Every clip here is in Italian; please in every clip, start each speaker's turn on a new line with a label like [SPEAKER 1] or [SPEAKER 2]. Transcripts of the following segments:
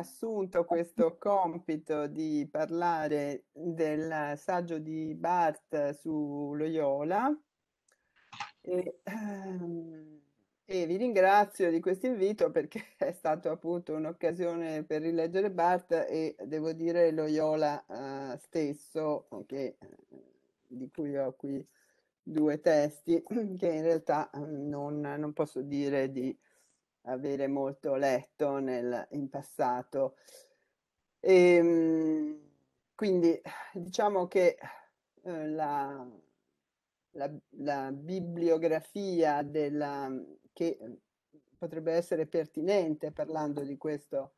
[SPEAKER 1] assunto eh. questo compito di parlare del saggio di Barth su Loyola e, ehm, e, vi ringrazio di questo invito perché è stato appunto un'occasione per rileggere Barth e devo dire Loyola uh, eh, stesso che, eh, di cui ho qui due testi che in realtà mm, non, non posso dire di avere molto letto nel, in passato. E, ehm, quindi diciamo che eh, la, la, la, bibliografia della, che eh, potrebbe essere pertinente parlando di questo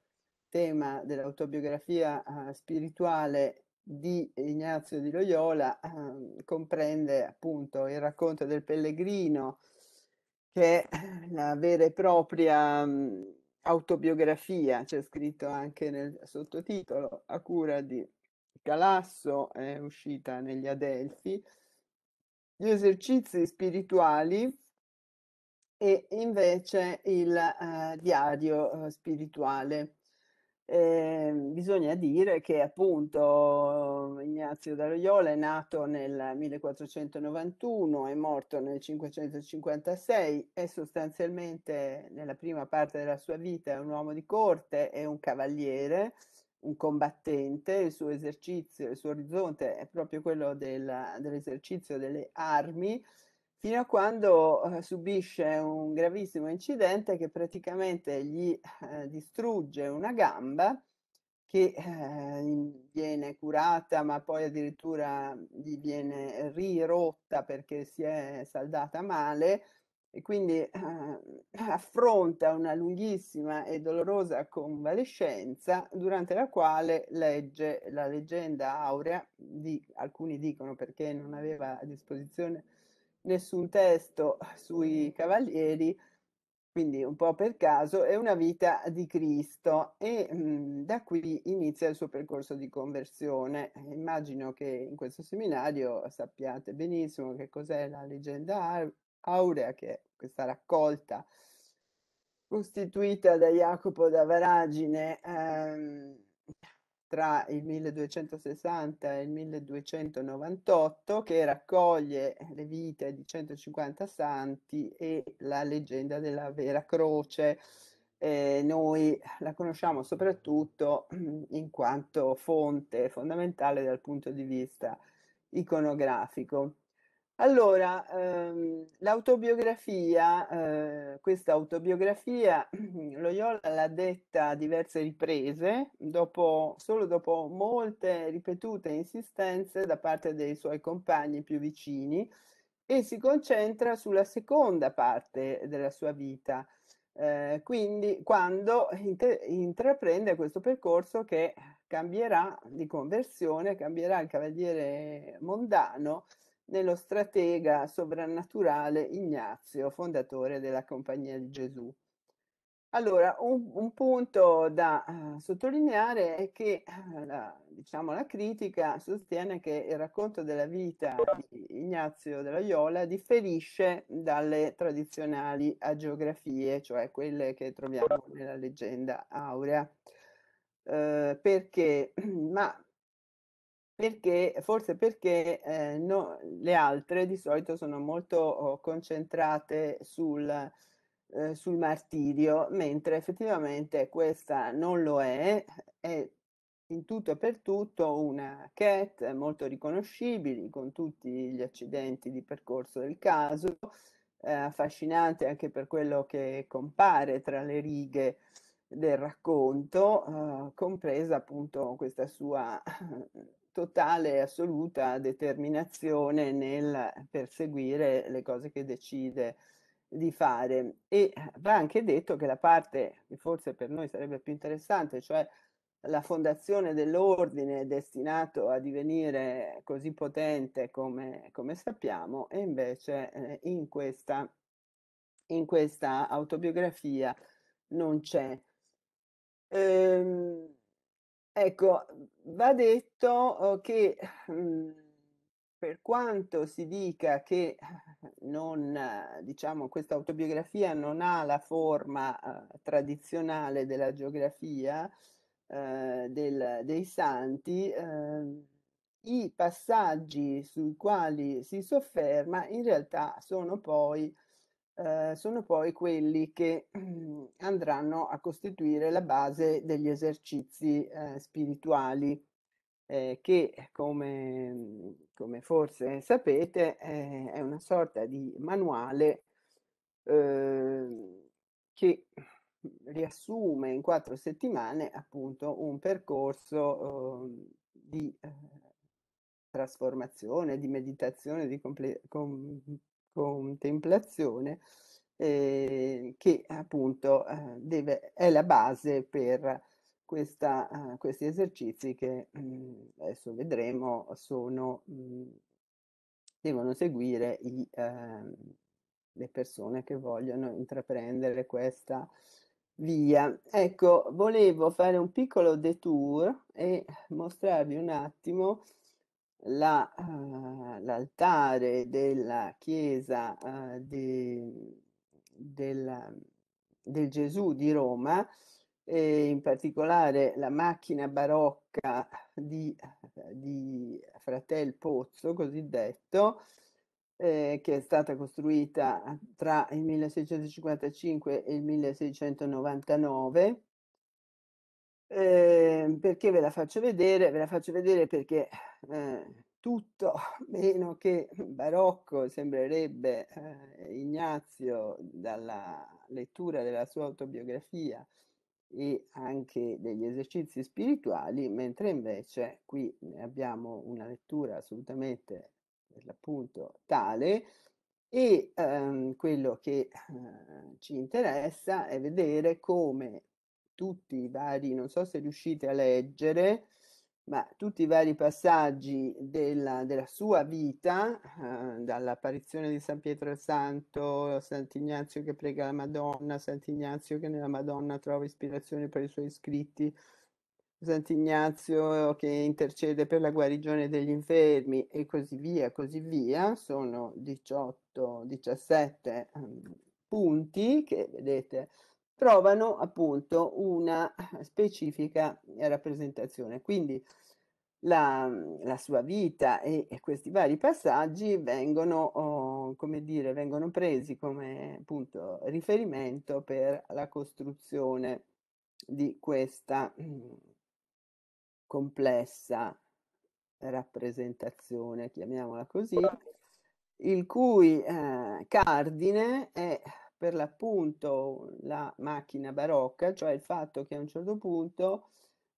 [SPEAKER 1] tema dell'autobiografia eh, spirituale di Ignazio di Loyola eh, comprende appunto il racconto del pellegrino, che è la vera e propria mh, mhmm, autobiografia, c'è scritto anche nel sottotitolo, a cura di Galasso, è uscita negli Adelfi, gli esercizi spirituali e invece il eh, diario eh, spirituale eh, bisogna dire che appunto Ignazio da Loyola è nato nel 1491, è morto nel 556, è sostanzialmente nella prima parte della sua vita un uomo di corte e un cavaliere, un combattente, il suo esercizio, il suo orizzonte è proprio quello del, dell'esercizio delle armi fino a quando eh, subisce un gravissimo incidente che praticamente gli eh, distrugge una gamba che eh, viene curata ma poi addirittura gli viene rirotta perché si è saldata male e quindi eh, affronta una lunghissima e dolorosa convalescenza durante la quale legge la leggenda aurea di alcuni dicono perché non aveva a disposizione nessun testo sui cavalieri, quindi un po' per caso, è una vita di Cristo e mh, mhmm, da qui inizia il suo percorso di conversione. Immagino che in questo seminario sappiate benissimo che cos'è la leggenda aurea, che è questa raccolta costituita da Jacopo da Varagine. Ehm, tra il 1260 e il 1298 che raccoglie le vite di 150 santi e la leggenda della vera croce. Eh, noi la conosciamo soprattutto mm, in quanto fonte fondamentale dal punto di vista iconografico. Allora, ehm, l'autobiografia, eh, questa autobiografia, Loyola l'ha detta a diverse riprese, dopo, solo dopo molte ripetute insistenze da parte dei suoi compagni più vicini, e si concentra sulla seconda parte della sua vita, eh, quindi quando intraprende questo percorso che cambierà di conversione, cambierà il cavaliere mondano nello stratega sovrannaturale Ignazio, fondatore della Compagnia di Gesù. Allora, un, un punto da uh, sottolineare è che eh, la, diciamo, la critica sostiene che il racconto della vita di Ignazio della Iola differisce dalle tradizionali agiografie, cioè quelle che troviamo nella leggenda aurea. Uh, perché? Ma perché, forse perché eh, no, le altre di solito sono molto oh, concentrate sul, eh, sul, martirio, mentre effettivamente questa non lo è, è in tutto e per tutto una cat molto riconoscibile con tutti gli accidenti di percorso del caso, eh, affascinante anche per quello che compare tra le righe del racconto, eh, compresa appunto questa sua totale e assoluta determinazione nel perseguire le cose che decide di fare. E va anche detto che la parte che forse per noi sarebbe più interessante, cioè la fondazione dell'ordine destinato a divenire così potente come, come sappiamo, e invece eh, in, questa, in questa autobiografia non c'è. Ehm, Ecco, mhmm, va detto uhm, che mhmm, per quanto si dica che eh, non, diciamo, questa autobiografia non ha la forma uhm, tradizionale della geografia eh, del, dei santi, eh, i passaggi sui quali si sofferma in realtà sono poi eh, sono poi quelli che mm, andranno a costituire la base degli esercizi eh, spirituali eh, che, come, mm, come, forse sapete, eh, è una sorta di manuale ehm, che riassume in quattro settimane appunto un percorso ehm, di eh, trasformazione, di meditazione, di comple- com- contemplazione eh, che appunto eh, deve, è la base per questa, uh, questi esercizi che mh, mm, adesso vedremo sono, mh, mm, devono seguire i, uh, le persone che vogliono intraprendere questa via. Ecco, volevo fare un piccolo detour e mostrarvi un attimo eh, l'altare la, uh, della chiesa uh, di, della, del Gesù di Roma e in particolare la macchina barocca di, eh, di Fratel Pozzo, cosiddetto, eh, che è stata costruita tra il 1655 e il 1699 eh, perché ve la faccio vedere? Ve la faccio vedere perché eh, tutto meno che barocco sembrerebbe eh, Ignazio dalla lettura della sua autobiografia e anche degli esercizi spirituali, mentre invece qui abbiamo una lettura assolutamente per l'appunto tale e ehm, quello che eh, ci interessa è vedere come tutti i vari, non so se riuscite a leggere, ma tutti i vari passaggi della, della sua vita, eh, dall'apparizione di San Pietro al Santo, Sant'Ignazio che prega la Madonna, Sant'Ignazio che nella Madonna trova ispirazione per i suoi scritti, Sant'Ignazio che intercede per la guarigione degli infermi e così via, così via, sono 18, 17 ehm, punti che vedete trovano appunto una specifica eh, rappresentazione. Quindi la, la sua vita e, e, questi vari passaggi vengono, oh, come dire, vengono presi come appunto riferimento per la costruzione di questa mm, complessa rappresentazione, chiamiamola così, il cui eh, cardine è per l'appunto la macchina barocca, cioè il fatto che a un certo punto,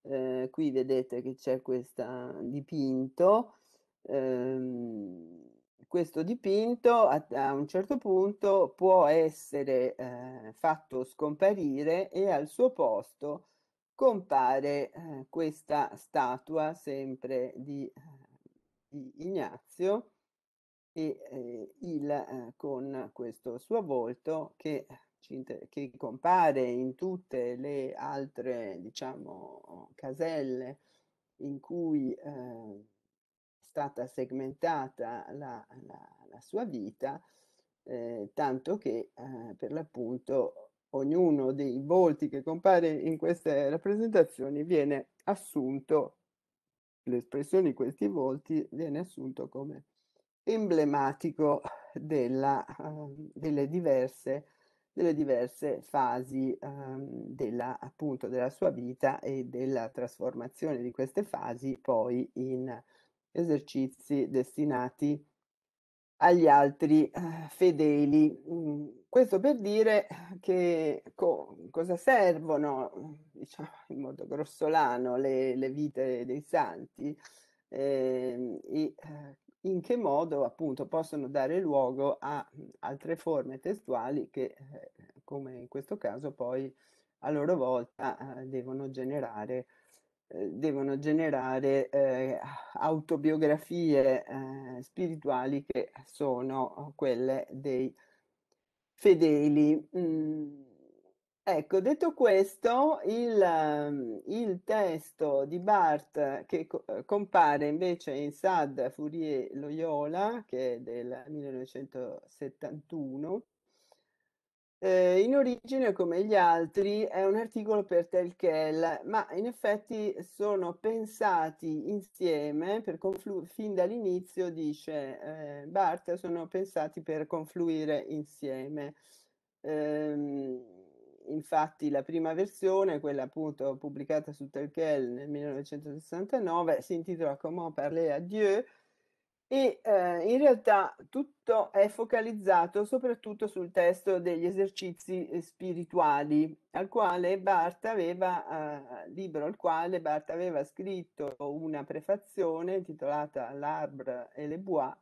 [SPEAKER 1] eh, qui vedete che c'è questo dipinto, ehm, questo dipinto a, a, un certo punto può essere eh, fatto scomparire e al suo posto compare eh, questa statua sempre di, eh, di Ignazio e eh, il, eh, con questo suo volto che, che, compare in tutte le altre diciamo, caselle in cui eh, è stata segmentata la, la, la sua vita, eh, tanto che eh, per l'appunto ognuno dei volti che compare in queste rappresentazioni viene assunto, l'espressione di questi volti viene assunto come emblematico della, ehm, delle, diverse, delle, diverse, fasi ehm, della, appunto, della sua vita e della trasformazione di queste fasi poi in esercizi destinati agli altri eh, fedeli. Mm, questo per dire che co- cosa servono, diciamo in modo grossolano, le, le vite dei santi eh, e eh, in che modo appunto possono dare luogo a mhmm, altre forme testuali che, eh, come in questo caso, poi a loro volta eh, devono generare, eh, devono generare eh, autobiografie eh, spirituali che sono oh, quelle dei fedeli. Mm Ecco, detto questo, il, ehm, il testo di Barth che co- eh, compare invece in Sad Fourier Loyola, che è del 1971, eh, in origine, come gli altri, è un articolo per Telkel, ma in effetti sono pensati insieme, conflu- fin dall'inizio, dice eh, Barth, sono pensati per confluire insieme. Ehm, infatti la prima versione, quella appunto pubblicata su Telquel nel 1969, si intitola Comment parler à Dieu e eh, in realtà tutto è focalizzato soprattutto sul testo degli esercizi eh, spirituali, al quale Barth aveva, eh, libro al quale Barth aveva scritto una prefazione intitolata L'arbre et les bois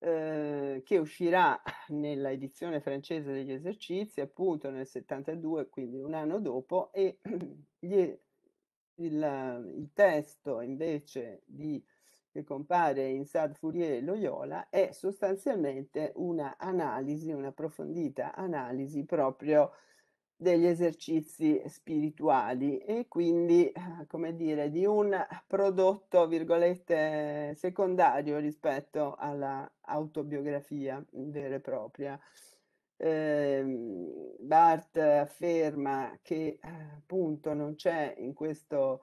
[SPEAKER 1] Ehm, che uscirà nella edizione francese degli esercizi appunto nel 72, quindi un anno dopo, e gli, il, il, testo invece di, che compare in Sad Fourier e Loyola è sostanzialmente una analisi, un'approfondita analisi proprio degli esercizi spirituali e quindi, eh, come dire, di un prodotto, virgolette, secondario rispetto all'autobiografia vera e propria. Eh, Bart afferma che eh, appunto non c'è in questo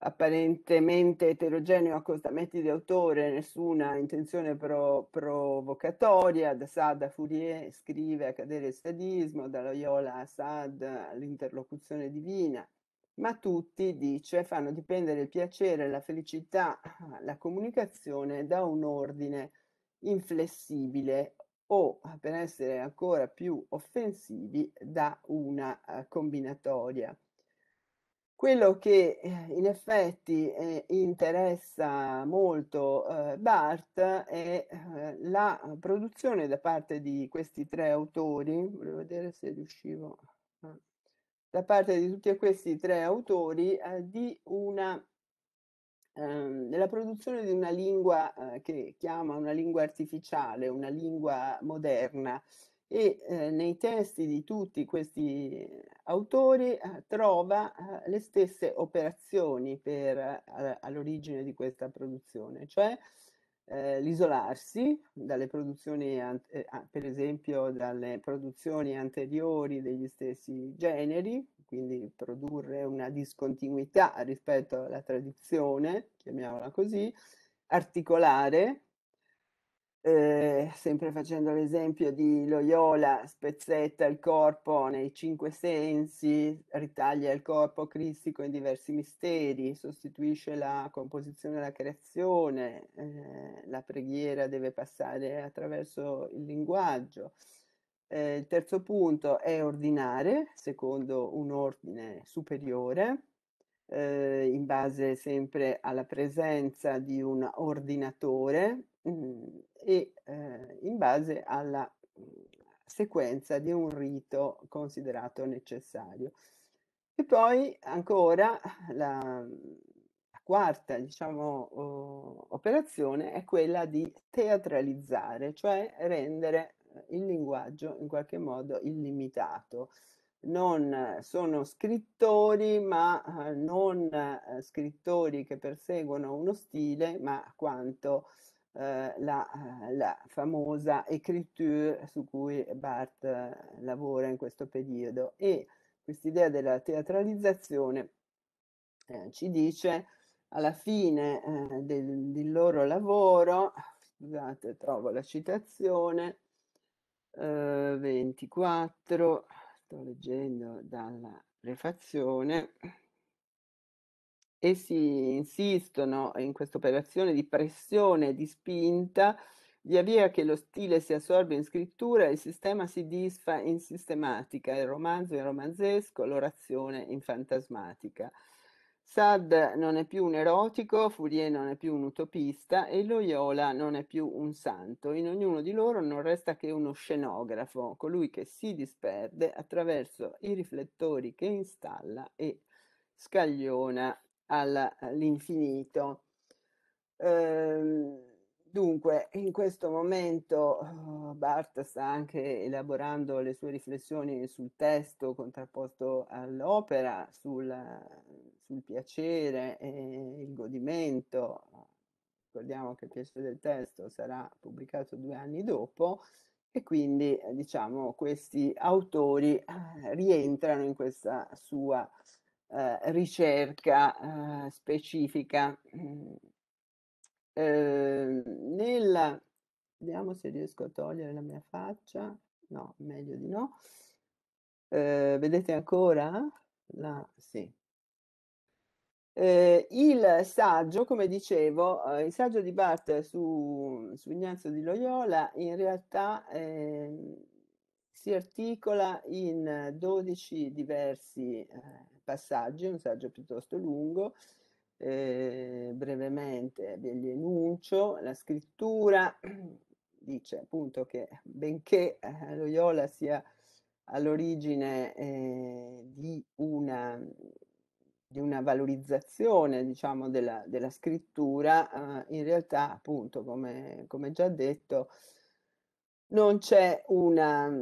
[SPEAKER 1] apparentemente eterogeneo accostamenti di autore, nessuna intenzione pro, provocatoria, da Sad a Fourier scrive a cadere il sadismo, da Loyola a Sad all'interlocuzione divina, ma tutti, dice, fanno dipendere il piacere, la felicità, la comunicazione da un ordine inflessibile o, per essere ancora più offensivi, da una uh, combinatoria. Quello che eh, in effetti eh, interessa molto eh, Bart è eh, la produzione da parte di questi tre autori, volevo vedere se riuscivo, eh, da parte di tutti questi tre autori, di una, ehm, della produzione di una lingua che chiama una lingua artificiale, una lingua moderna, e eh, nei testi di tutti questi eh, autori eh, trova eh, le stesse operazioni per, eh, all'origine di questa produzione, cioè eh, l'isolarsi dalle produzioni, per esempio dalle produzioni anteriori degli stessi generi, quindi produrre una discontinuità rispetto alla tradizione, chiamiamola così, articolare eh, sempre facendo l'esempio di Loyola, spezzetta il corpo nei cinque sensi, ritaglia il corpo cristico in diversi misteri, sostituisce la composizione alla creazione, eh, la preghiera deve passare attraverso il linguaggio. Eh, il terzo punto è ordinare, secondo un ordine superiore, eh, in base sempre alla presenza di un ordinatore mh, mhmm, e eh, in base alla mhmm, sequenza di un rito considerato necessario. E poi ancora la, mhmm, la quarta diciamo, oh, operazione è quella di teatralizzare, cioè rendere ehm, il linguaggio in qualche modo illimitato. Non sono scrittori, ma ehm, non ehm, scrittori che perseguono uno stile, ma quanto eh, eh, la, eh, la, famosa écriture su cui Barth eh, lavora in questo periodo e quest'idea della teatralizzazione eh, ci dice alla fine eh, del, del, loro lavoro, scusate, trovo la citazione, 24, sto leggendo dalla prefazione, Essi insistono in questa operazione di pressione e di spinta, via via che lo stile si assorbe in scrittura, il sistema si disfa in sistematica, il romanzo in romanzesco, l'orazione in fantasmatica. Sad non è più un erotico, Fourier non è più un utopista e Loyola non è più un santo. In ognuno di loro non resta che uno scenografo, colui che si disperde attraverso i riflettori che installa e scagliona all'infinito. Ehm, dunque, in questo momento oh, Bart sta anche elaborando le sue riflessioni sul testo contrapposto all'opera, sul, sul piacere e il godimento. Ricordiamo che il piacere del testo sarà pubblicato due anni dopo e quindi diciamo questi autori eh, rientrano in questa sua eh, ricerca eh, specifica. Eh, nella, vediamo se riesco a togliere la mia faccia, no, meglio di no. Eh, vedete ancora? La, sì, eh, il saggio, come dicevo, eh, il saggio di Barth su, su, Ignazio di Loyola in realtà eh, si articola in 12 diversi eh, passaggi, un saggio piuttosto lungo. Eh, brevemente ve li enuncio. La scrittura dice appunto che benché eh, Loyola sia all'origine eh, di, una, di, una, valorizzazione diciamo, della, della scrittura, eh, in realtà appunto come, come già detto non c'è una,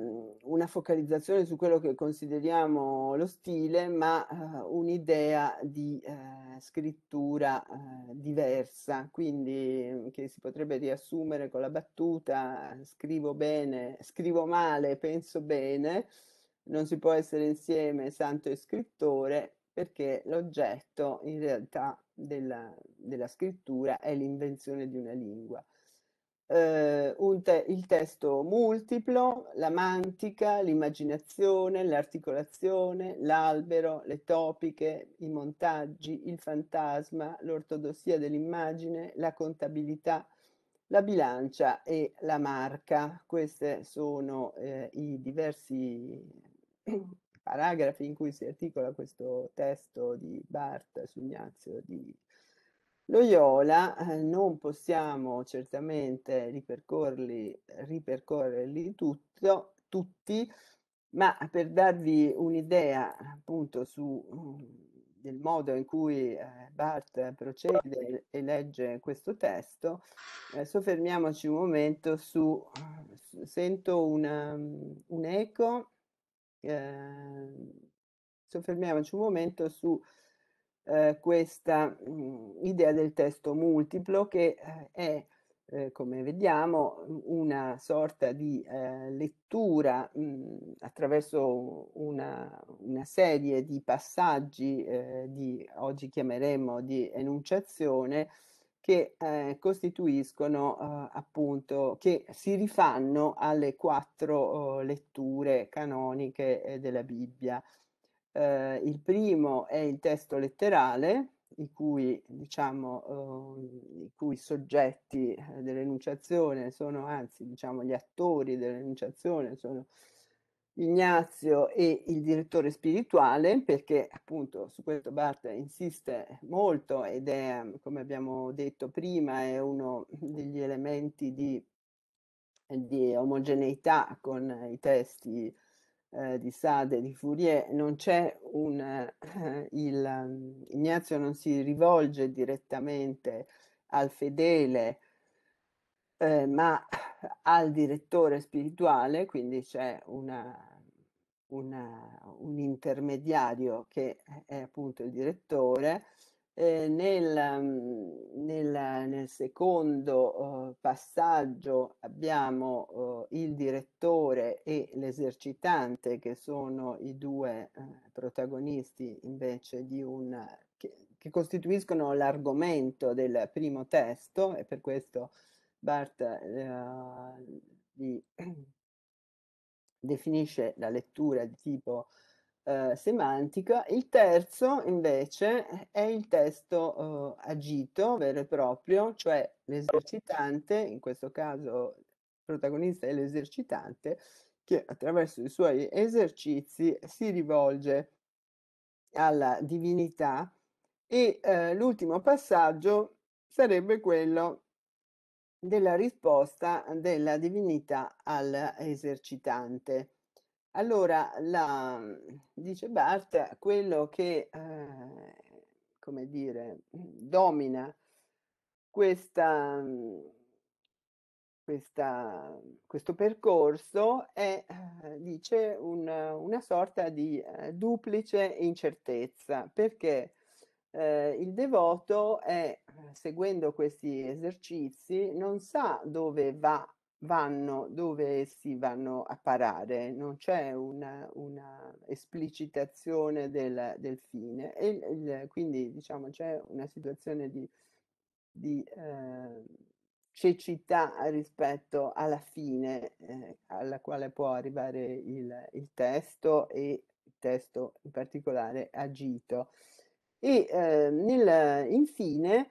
[SPEAKER 1] una, focalizzazione su quello che consideriamo lo stile, ma uh, un'idea di uh, scrittura uh, diversa, quindi che si potrebbe riassumere con la battuta scrivo bene, scrivo male, penso bene, non si può essere insieme santo e scrittore perché l'oggetto in realtà della, della scrittura è l'invenzione di una lingua eh, te- il testo multiplo, la mantica, l'immaginazione, l'articolazione, l'albero, le topiche, i montaggi, il fantasma, l'ortodossia dell'immagine, la contabilità, la bilancia e la marca. Questi sono eh, i diversi paragrafi in cui si articola questo testo di Bart su Ignazio di Loyola eh, non possiamo certamente ripercorrerli tutto, tutti, ma per darvi un'idea appunto su, mm, del modo in cui eh, Barth procede e legge questo testo, eh, soffermiamoci un momento su, su eh, sento una, mm, un eco, ehm, soffermiamoci un momento su eh, questa mh, mm, idea del testo multiplo che eh, è, eh, come vediamo, una sorta di lettura mh, mm, attraverso una, una, serie di passaggi di oggi chiameremo di enunciazione che eh, costituiscono eh, appunto, che si rifanno alle quattro eh, letture canoniche della Bibbia. Eh, il primo è il testo letterale, i cui, diciamo, eh, i cui soggetti eh, dell'enunciazione sono, anzi, diciamo, gli attori dell'enunciazione sono Ignazio e il direttore spirituale, perché appunto su questo Bart insiste molto ed è, come abbiamo detto prima, è uno degli elementi di, di omogeneità con i testi eh, di Sade, di Fourier, non c'è un... Eh, il, mm, Ignazio non si rivolge direttamente al fedele, eh, ma al direttore spirituale, quindi c'è una, una, un intermediario che è appunto il direttore eh, nel, mm, nel, nel, secondo eh, passaggio abbiamo eh, il direttore e l'esercitante che sono i due eh, protagonisti invece di un che, che costituiscono l'argomento del primo testo e per questo Bart li eh, definisce la lettura di tipo eh, eh, semantica, il terzo invece è il testo eh, agito, vero e proprio, cioè l'esercitante, in questo caso il protagonista è l'esercitante, che attraverso i suoi esercizi si rivolge alla divinità e eh, l'ultimo passaggio sarebbe quello della risposta della divinità all'esercitante. Allora, la, mhmm, dice Barth, quello che, eh, come dire, domina questa, mhmm, questa, questo percorso è, eh, dice, un, una sorta di eh, duplice incertezza, perché eh, il devoto è, eh, seguendo questi esercizi, non sa dove va vanno dove essi vanno a parare, non c'è una, una esplicitazione del, del fine. E, il, quindi diciamo c'è una situazione di, di eh, cecità rispetto alla fine eh, alla quale può arrivare il, il, testo e il testo in particolare agito. E eh, nel, infine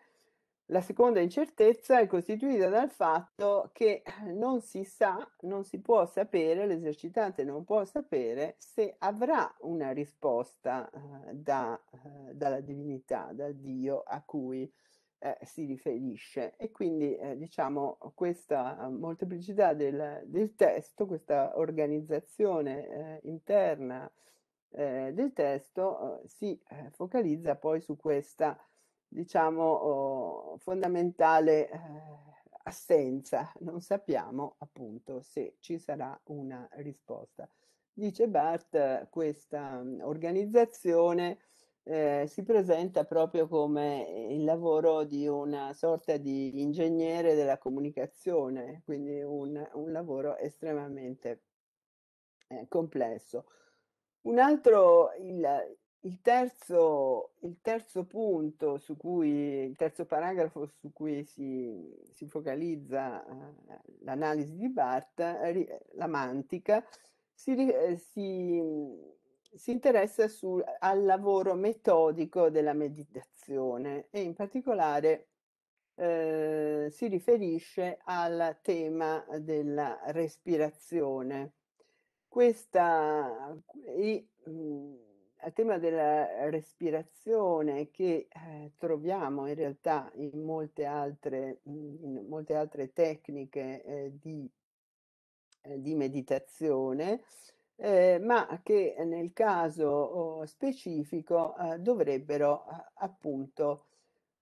[SPEAKER 1] la seconda incertezza è costituita dal fatto che non si sa, non si può sapere, l'esercitante non può sapere se avrà una risposta eh, da, eh, dalla divinità, dal Dio a cui eh, si riferisce. E quindi eh, diciamo questa eh, molteplicità del, del testo, questa organizzazione eh, interna del testo si focalizza poi su questa diciamo, oh, fondamentale eh, assenza. Non sappiamo appunto se ci sarà una risposta. Dice Bart, questa mm, organizzazione eh, si presenta proprio come il lavoro di una sorta di ingegnere della comunicazione, quindi un, un lavoro estremamente eh, complesso. Un altro, il, il terzo, il terzo, punto su cui, il terzo paragrafo su cui si, si focalizza eh, l'analisi di Barth, eh, eh, la mantica, si, si, si interessa su, al lavoro metodico della meditazione e in particolare eh, si riferisce al tema della respirazione. Questa, i, mh, mm, al tema della respirazione che eh, troviamo in realtà in molte altre, mhmm, in molte altre tecniche eh, di, eh, di, meditazione, eh, ma che eh, nel caso oh, specifico dovrebbero appunto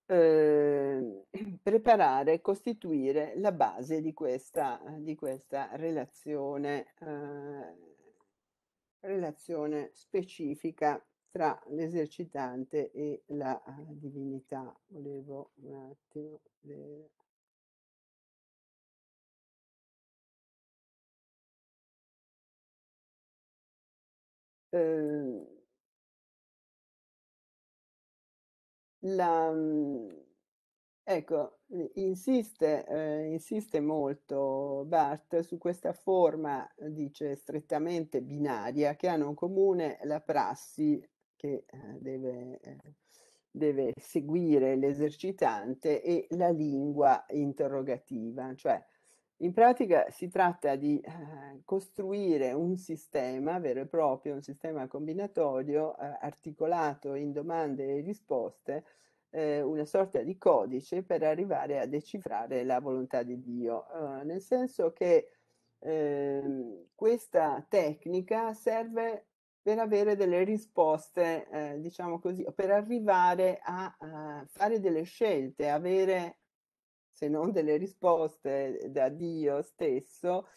[SPEAKER 1] ehm, preparare, costituire la base di questa, di questa relazione Eh, relazione specifica tra l'esercitante e la eh, divinità. Volevo un attimo vedere.
[SPEAKER 2] Ehm,
[SPEAKER 1] la, mm, ecco, Insiste, eh, insiste, molto Bart su questa forma, dice, strettamente binaria che hanno in comune la prassi che eh, deve, eh, deve, seguire l'esercitante e la lingua interrogativa. Cioè, in pratica si tratta di eh, costruire un sistema vero e proprio, un sistema combinatorio eh, articolato in domande e risposte eh, una sorta di codice per arrivare a decifrare la volontà di Dio, eh, nel senso che eh, questa tecnica serve per avere delle risposte, eh, diciamo così, per arrivare a, a fare delle scelte, avere se non delle risposte da Dio stesso,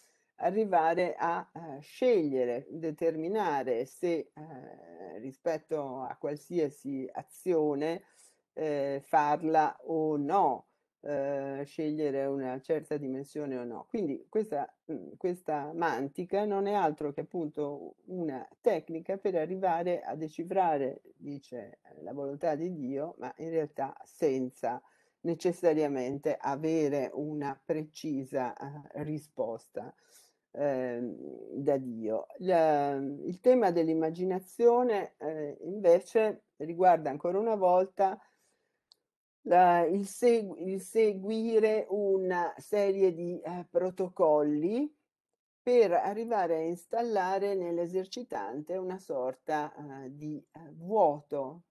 [SPEAKER 1] arrivare a, a scegliere, determinare se eh, rispetto a qualsiasi azione eh, farla o no, eh, scegliere una certa dimensione o no. Quindi questa, mm, questa mantica non è altro che appunto una tecnica per arrivare a decifrare, dice, eh, la volontà di Dio, ma in realtà senza necessariamente avere una precisa eh, risposta ehm, da Dio. La, il tema dell'immaginazione eh, invece riguarda ancora una volta eh, il, segu, il, seguire una serie di eh, protocolli per arrivare a installare nell'esercitante una sorta eh, di eh, vuoto.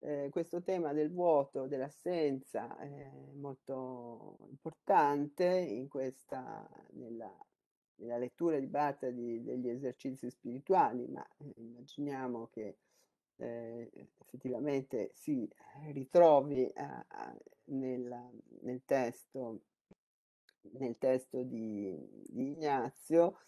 [SPEAKER 1] Eh, questo tema del vuoto, dell'assenza, è molto importante in questa, nella, nella lettura di Batta di, degli esercizi spirituali, ma eh, immaginiamo che eh, effettivamente si ritrovi a, a, nel, testo, nel testo di, di Ignazio,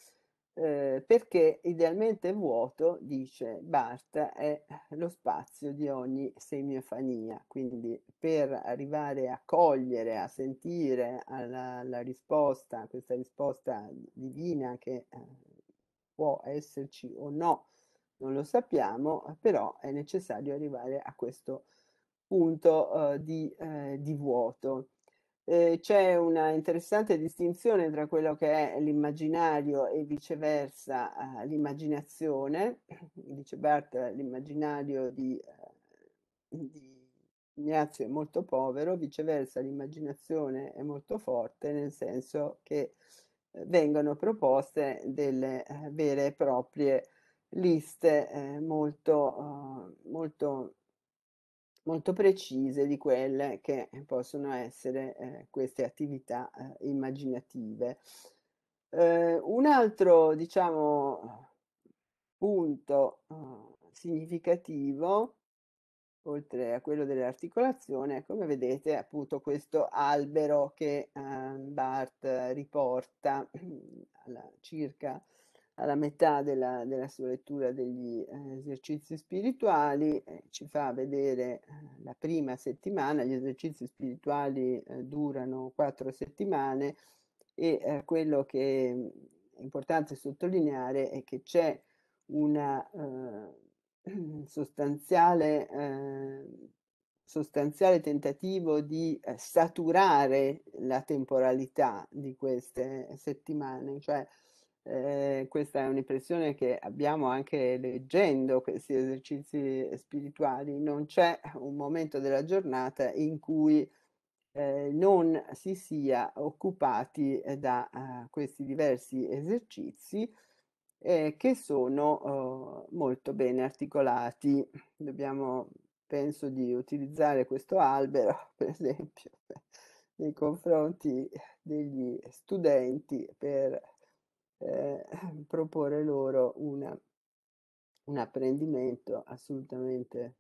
[SPEAKER 1] eh, perché idealmente vuoto, dice Barth, è lo spazio di ogni semiofania, quindi per arrivare a cogliere, a sentire alla, alla risposta, questa risposta divina che eh, può esserci o no non lo sappiamo, eh, però è necessario arrivare a questo punto eh, di, eh, di, vuoto. Eh, c'è una interessante distinzione tra quello che è l'immaginario e viceversa eh, l'immaginazione, dice Barthes l'immaginario di, eh, di Ignazio è molto povero, viceversa l'immaginazione è molto forte, nel senso che vengono proposte delle vere e proprie liste eh, molto, uh, molto, molto, precise di quelle che eh, possono essere eh, queste attività eh, immaginative. Eh, un altro, diciamo, punto uh, significativo, oltre a quello dell'articolazione, è come vedete appunto questo albero che uh, Bart riporta alla, circa alla metà della, della sua lettura degli eh, esercizi spirituali, eh, ci fa vedere eh, la prima settimana, gli esercizi spirituali eh, durano quattro settimane e eh, quello che mm, è importante sottolineare è che c'è una eh, sostanziale, sostanziale tentativo di saturare la temporalità di queste settimane, cioè eh, questa è un'impressione che abbiamo anche leggendo questi esercizi spirituali. Non c'è un momento della giornata in cui eh, non si sia occupati eh, da uh, questi diversi esercizi eh, che sono uh, molto bene articolati. Dobbiamo, penso, di utilizzare questo albero, per esempio, nei confronti degli studenti per eh, proporre loro una, un apprendimento assolutamente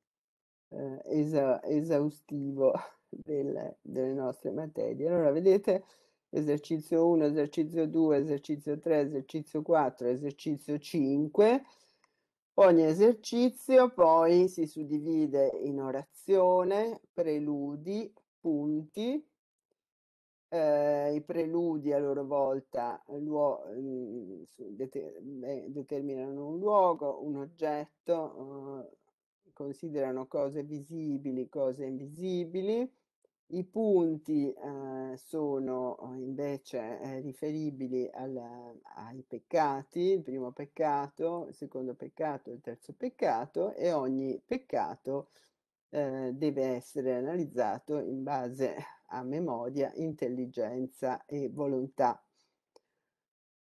[SPEAKER 1] eh, esa, esaustivo delle, delle nostre materie. Allora, vedete, esercizio 1, esercizio 2, esercizio 3, esercizio 4, esercizio 5. Ogni esercizio poi si suddivide in orazione, preludi, punti, eh, i preludi a loro volta mh, eh, mm, dete determinano un luogo, un oggetto, eh, considerano cose visibili, cose invisibili. I punti eh, sono invece eh, riferibili al, ai peccati, il primo peccato, il secondo peccato, il terzo peccato e ogni peccato eh, deve essere analizzato in base a memoria, intelligenza e volontà.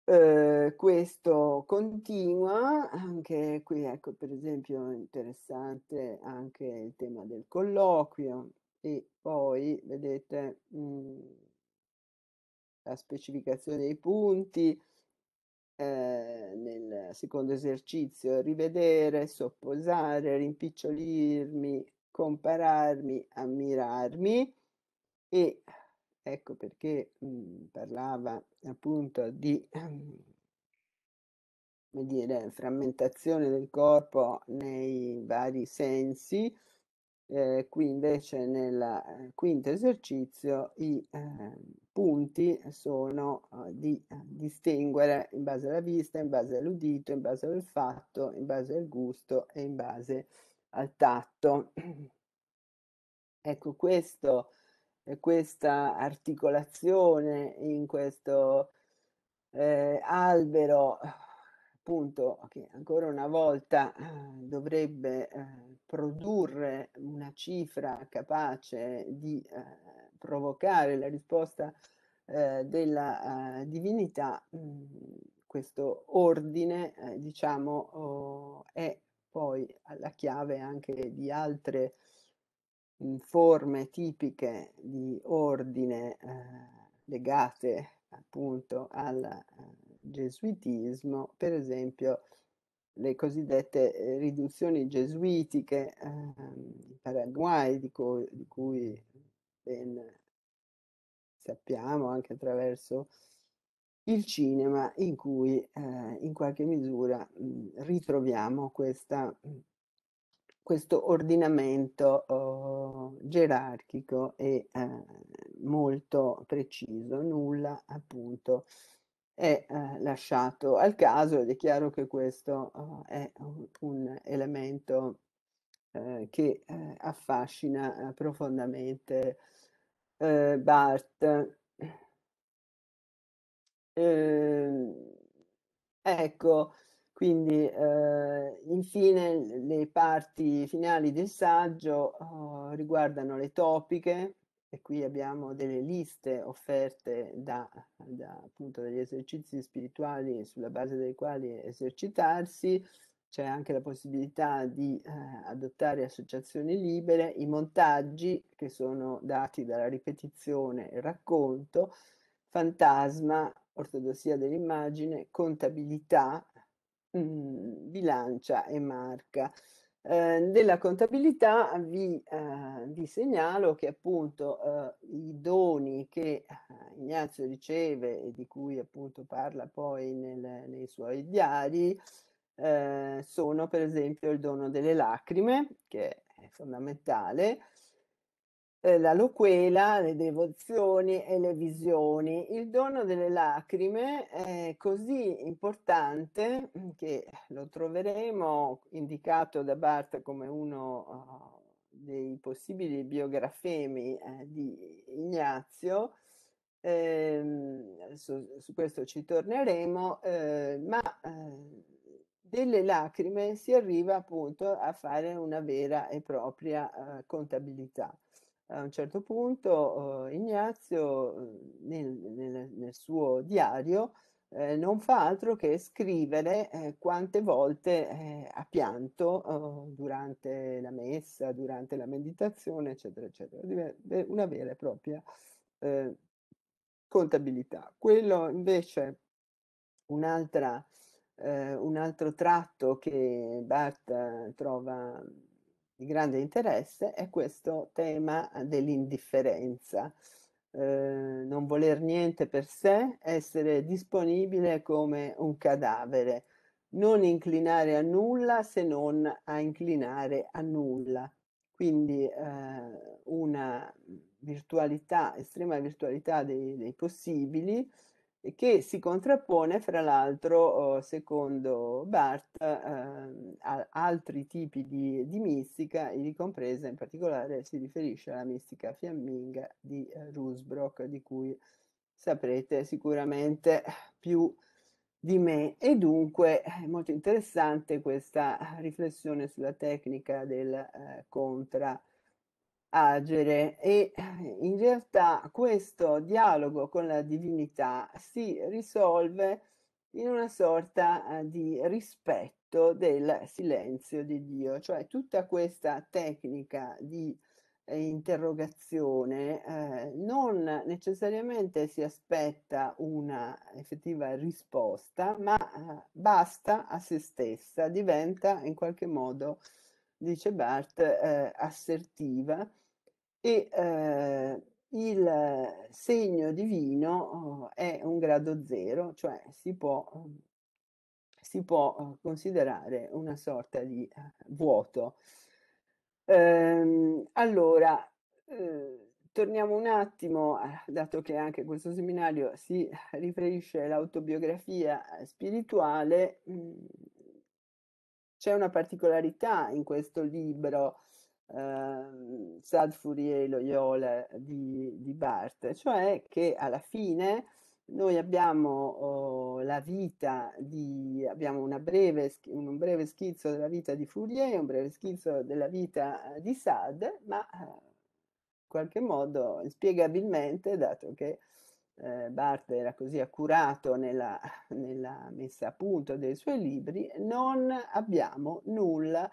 [SPEAKER 1] Eh, questo continua, anche qui ecco per esempio interessante anche il tema del colloquio e poi vedete mh, mm, la specificazione dei punti, eh, nel secondo esercizio rivedere, sopposare, rimpicciolirmi, compararmi, ammirarmi e ecco perché, mhmm, parlava appunto di ehm, come dire, frammentazione del corpo nei vari sensi. Ehm, qui invece nel, eh, quinto esercizio i, ehm, punti sono, uhm, di, eh, distinguere in base alla vista, in base all'udito, in base al fatto, in base al gusto e in base al tatto. Ecco questo eh, questa articolazione in questo eh, albero appunto che ancora una volta eh, dovrebbe eh, produrre una cifra capace di eh, provocare la risposta eh, della divinità mh, mm, questo ordine diciamo oh, è poi la chiave anche di altre eh, forme tipiche di ordine eh, legate appunto al eh, gesuitismo, per esempio le cosiddette eh, riduzioni gesuitiche ehm, in Paraguay, di cui, di cui ben sappiamo anche attraverso il cinema in cui eh, in qualche misura mh, mm, ritroviamo questa mh, mm, questo ordinamento eh, gerarchico è eh, molto preciso, nulla appunto è eh, lasciato al caso ed è chiaro che questo oh, è un, un elemento eh, che eh, affascina eh, profondamente Barth. Ehm, ecco, quindi, eh, infine, le parti finali del saggio oh, riguardano le topiche, e qui abbiamo delle liste offerte da, da, appunto degli esercizi spirituali sulla base dei quali esercitarsi, c'è anche la possibilità di eh, adottare associazioni libere, i montaggi che sono dati dalla ripetizione e racconto, fantasma, ortodossia dell'immagine, contabilità, bilancia mhmm, e marca. Eh, della contabilità vi, eh, vi, segnalo che appunto eh, i doni che eh, Ignazio riceve e di cui appunto parla poi nel, nei suoi diari ehm, sono per esempio il dono delle lacrime che è fondamentale eh, la loquela, le devozioni e le visioni. Il dono delle lacrime è così importante mm, che lo troveremo indicato da Barth come uno uh, dei possibili biografemi eh, di Ignazio. Eh, su, su, questo ci torneremo, eh, ma eh, delle lacrime si arriva appunto a fare una vera e propria contabilità a un certo punto eh, Ignazio uhm, nel, nel, nel, suo diario eh, non fa altro che scrivere eh, quante volte eh, ha pianto uhm, durante la messa, durante la meditazione, eccetera, eccetera. Dive- una vera e propria contabilità. Quello invece, un'altra, un altro tratto che Bart trova di grande interesse è questo tema eh, dell'indifferenza, eh, non voler niente per sé, essere disponibile come un cadavere, non inclinare a nulla se non a inclinare a nulla. Quindi eh, una virtualità, estrema virtualità dei, dei possibili, che si contrappone, fra l'altro, oh, secondo Barth, eh, a altri tipi di, di mistica, ivi compresa in particolare si riferisce alla mistica fiamminga di eh, Rusbrock, di cui saprete sicuramente più di me. E dunque è molto interessante questa riflessione sulla tecnica del eh, contra agere e eh, in realtà questo dialogo con la divinità si risolve in una sorta eh, di rispetto del silenzio di Dio, cioè tutta questa tecnica di eh, interrogazione eh, non necessariamente si aspetta una effettiva risposta, ma eh, basta a se stessa, diventa in qualche modo dice Barth, eh, assertiva e eh, il segno divino eh, è un grado zero, cioè si può, mm, si può eh, considerare una sorta di eh, vuoto. Ehm, allora, eh, torniamo un attimo, dato che anche questo seminario si riferisce all'autobiografia spirituale, mm, c'è una particolarità in questo libro eh, Sad Fourier Loyola di, di Barthes, cioè che alla fine noi abbiamo oh, la vita di, abbiamo breve, un breve schizzo della vita di Fourier, un breve schizzo della vita eh, di Sade, ma eh, in qualche modo inspiegabilmente, dato che eh, Barthes era così accurato nella, nella, messa a punto dei suoi libri, non abbiamo nulla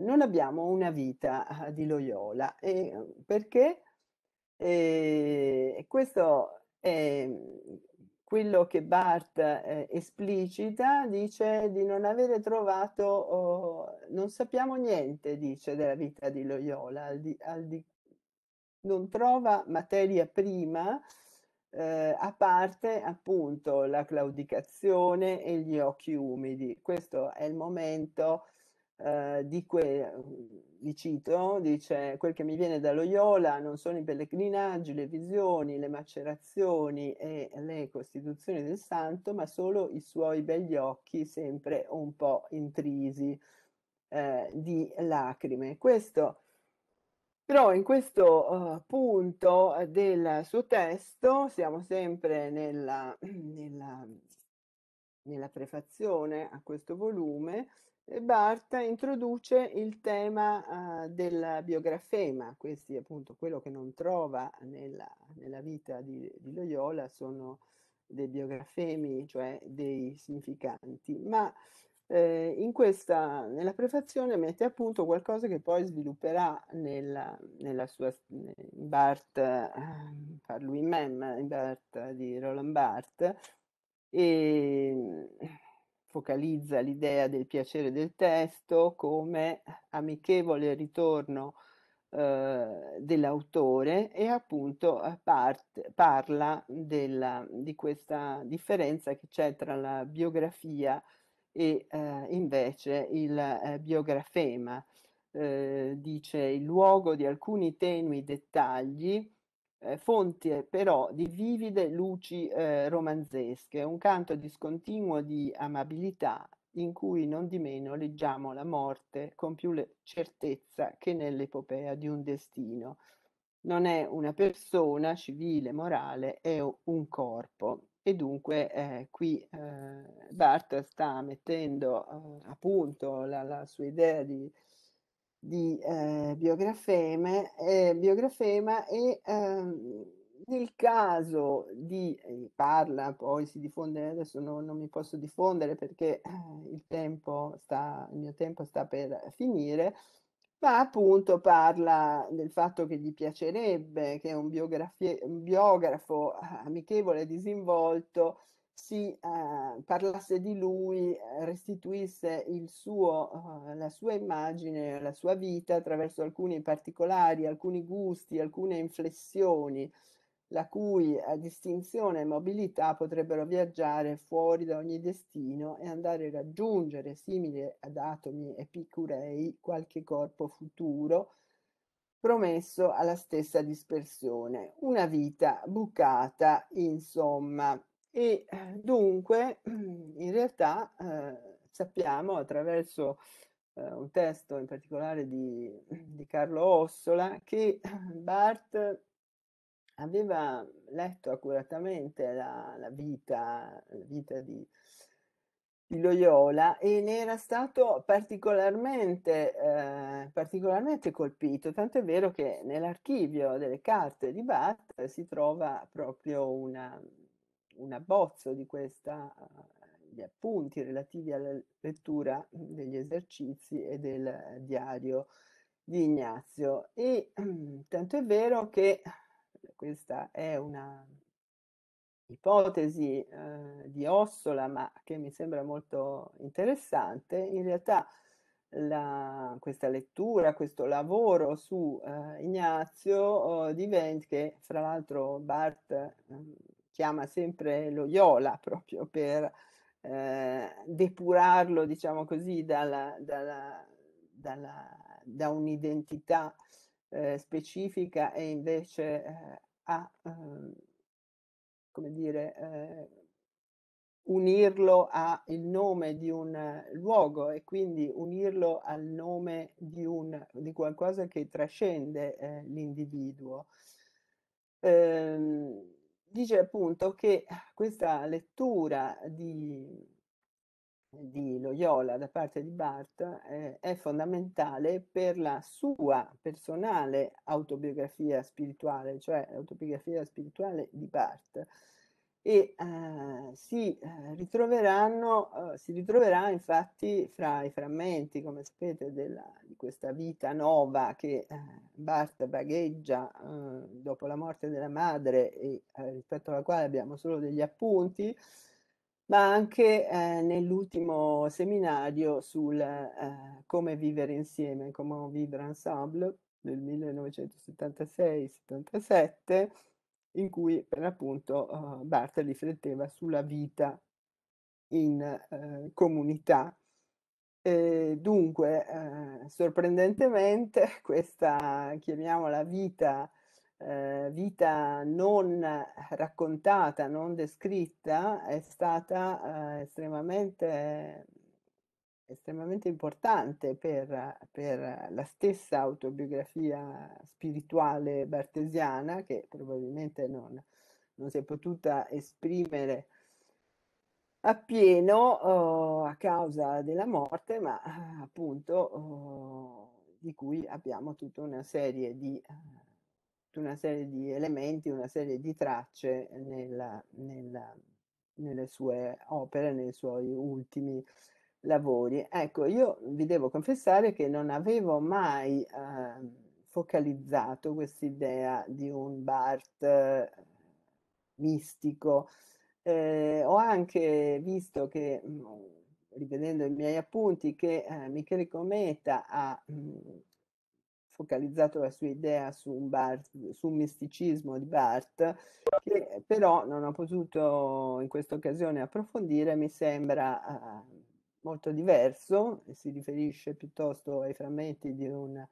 [SPEAKER 1] non abbiamo una vita ah, di Loyola e mhmm, perché e eh, questo è mhmm, quello che Bart eh, esplicita, dice di non avere trovato, oh, non sappiamo niente, dice, della vita di Loyola, al di, al di, non trova materia prima eh, a parte appunto la claudicazione e gli occhi umidi. Questo è il momento eh, di que, vi mm, cito, dice quel che mi viene da Loyola non sono i pellegrinaggi, le visioni, le macerazioni e le costituzioni del santo, ma solo i suoi begli occhi sempre un po' intrisi eh, di lacrime. Questo però in questo uh, punto del suo testo, siamo sempre nella, nella, nella prefazione a questo volume, Barth introduce il tema uh, eh, del biografema, questi appunto quello che non trova nella, nella vita di, di, Loyola sono dei biografemi, cioè dei significanti, ma eh, in questa, nella prefazione mette a punto qualcosa che poi svilupperà nella, nella sua, in Barth, ehm, per lui mem, in Barth di Roland Barth, e focalizza l'idea del piacere del testo come amichevole ritorno eh, dell'autore e appunto eh, part, parla della, di questa differenza che c'è tra la biografia e eh, invece il eh, biografema. Eh, dice il luogo di alcuni tenui dettagli eh, fonte eh, però di vivide luci eh, romanzesche, un canto discontinuo di amabilità in cui non di meno leggiamo la morte con più certezza che nell'epopea di un destino. Non è una persona civile, morale, è un corpo. E dunque eh, qui eh, Barth sta mettendo eh, punto la, la, sua idea di, di eh, biografeme, eh, biografema e ehm, nel caso di, eh, parla poi si diffonde, eh, adesso no, non mi posso diffondere perché eh, il, tempo sta, il mio tempo sta per finire, ma appunto parla del fatto che gli piacerebbe che un, un biografo amichevole e disinvolto si eh, parlasse di lui, eh, restituisse suo, eh, la sua immagine, la sua vita attraverso alcuni particolari, alcuni gusti, alcune inflessioni, la cui eh, distinzione e mobilità potrebbero viaggiare fuori da ogni destino e andare a raggiungere, simile ad atomi epicurei, qualche corpo futuro promesso alla stessa dispersione. Una vita bucata, insomma. E eh, dunque, in realtà, eh, sappiamo attraverso eh, un testo in particolare di, di, Carlo Ossola che eh, Barth aveva letto accuratamente la, la, vita, la vita, di, di Loyola e ne era stato particolarmente, eh, particolarmente colpito, tant'è vero che nell'archivio delle carte di Barth si trova proprio una, un abbozzo di questa, gli eh, appunti relativi alla lettura degli esercizi e del diario di Ignazio. E tanto è vero che eh, questa è una ipotesi eh, di Ossola, ma che mi sembra molto interessante, in realtà la, questa lettura, questo lavoro su eh, Ignazio oh, diventa, che fra l'altro Bart eh, chiama sempre Loyola proprio per eh, depurarlo, diciamo così, dalla, dalla, dalla, da un'identità eh, specifica e invece eh, a, ehm, come dire, eh, unirlo al nome di un luogo e quindi unirlo al nome di, un, di qualcosa che trascende eh, l'individuo. Ehm, dice appunto che eh, questa lettura di, di Loyola da parte di Barth eh, è fondamentale per la sua personale autobiografia spirituale, cioè l'autobiografia spirituale di Barth, e eh, si, eh, ritroveranno, eh, si ritroverà infatti fra i frammenti, come sapete, della, di questa vita nova che eh, Bart bagheggia eh, dopo la morte della madre e eh, rispetto alla quale abbiamo solo degli appunti, ma anche nell'ultimo seminario sul come vivere insieme, come vivere ensemble del 1976-77 in cui per appunto uh, eh, Barth rifletteva sulla vita in uh, comunità. E dunque, uh, sorprendentemente, questa, chiamiamola vita, vita non raccontata, non descritta, è stata estremamente estremamente importante per, per, la stessa autobiografia spirituale bartesiana che probabilmente non, non si è potuta esprimere appieno oh, a causa della morte, ma eh, appunto oh, di cui abbiamo tutta una serie di, eh, una serie di elementi, una serie di tracce nella, nella, nelle sue opere, nei suoi ultimi lavori. Ecco, io vi devo confessare che non avevo mai eh, focalizzato quest'idea di un Bart eh, mistico. Eh, ho anche visto che, mh, mm, rivedendo i miei appunti, che eh, Michele Cometa ha mh, mm, focalizzato la sua idea su un, Bart, su misticismo di Bart, che però non ho potuto in questa occasione approfondire, mi sembra eh, molto diverso, si riferisce piuttosto ai frammenti di un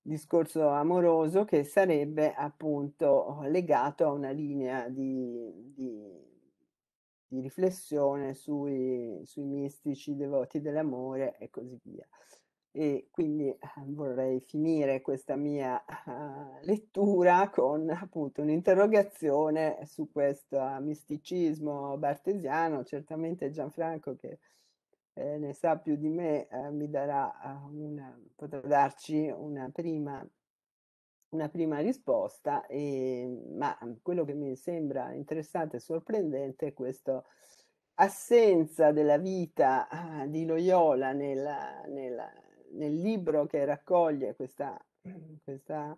[SPEAKER 1] discorso amoroso che sarebbe appunto legato a una linea di, di, di riflessione sui, sui mistici devoti dell'amore e così via. E quindi eh, vorrei finire questa mia uh, lettura con appunto un'interrogazione su questo misticismo bartesiano, certamente Gianfranco che eh, ne sa più di me, eh, mi darà eh, una, potrà darci una prima, una prima risposta, e, ma quello che mi sembra interessante e sorprendente è questa assenza della vita ah, di Loyola nella, nella, nel libro che raccoglie questa, questa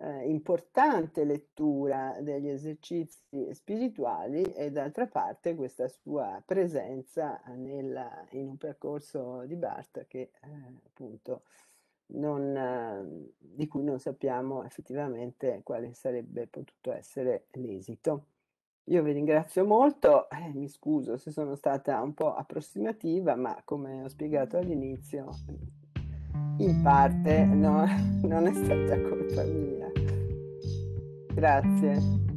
[SPEAKER 1] eh, importante lettura degli esercizi spirituali e d'altra parte questa sua presenza nella, in un percorso di Barth che eh, appunto non, eh, di cui non sappiamo effettivamente quale sarebbe potuto essere l'esito. Io vi ringrazio molto, eh, mi scuso se sono stata un po' approssimativa, ma come ho spiegato all'inizio, in parte no, non è stata colpa mia. Grazie.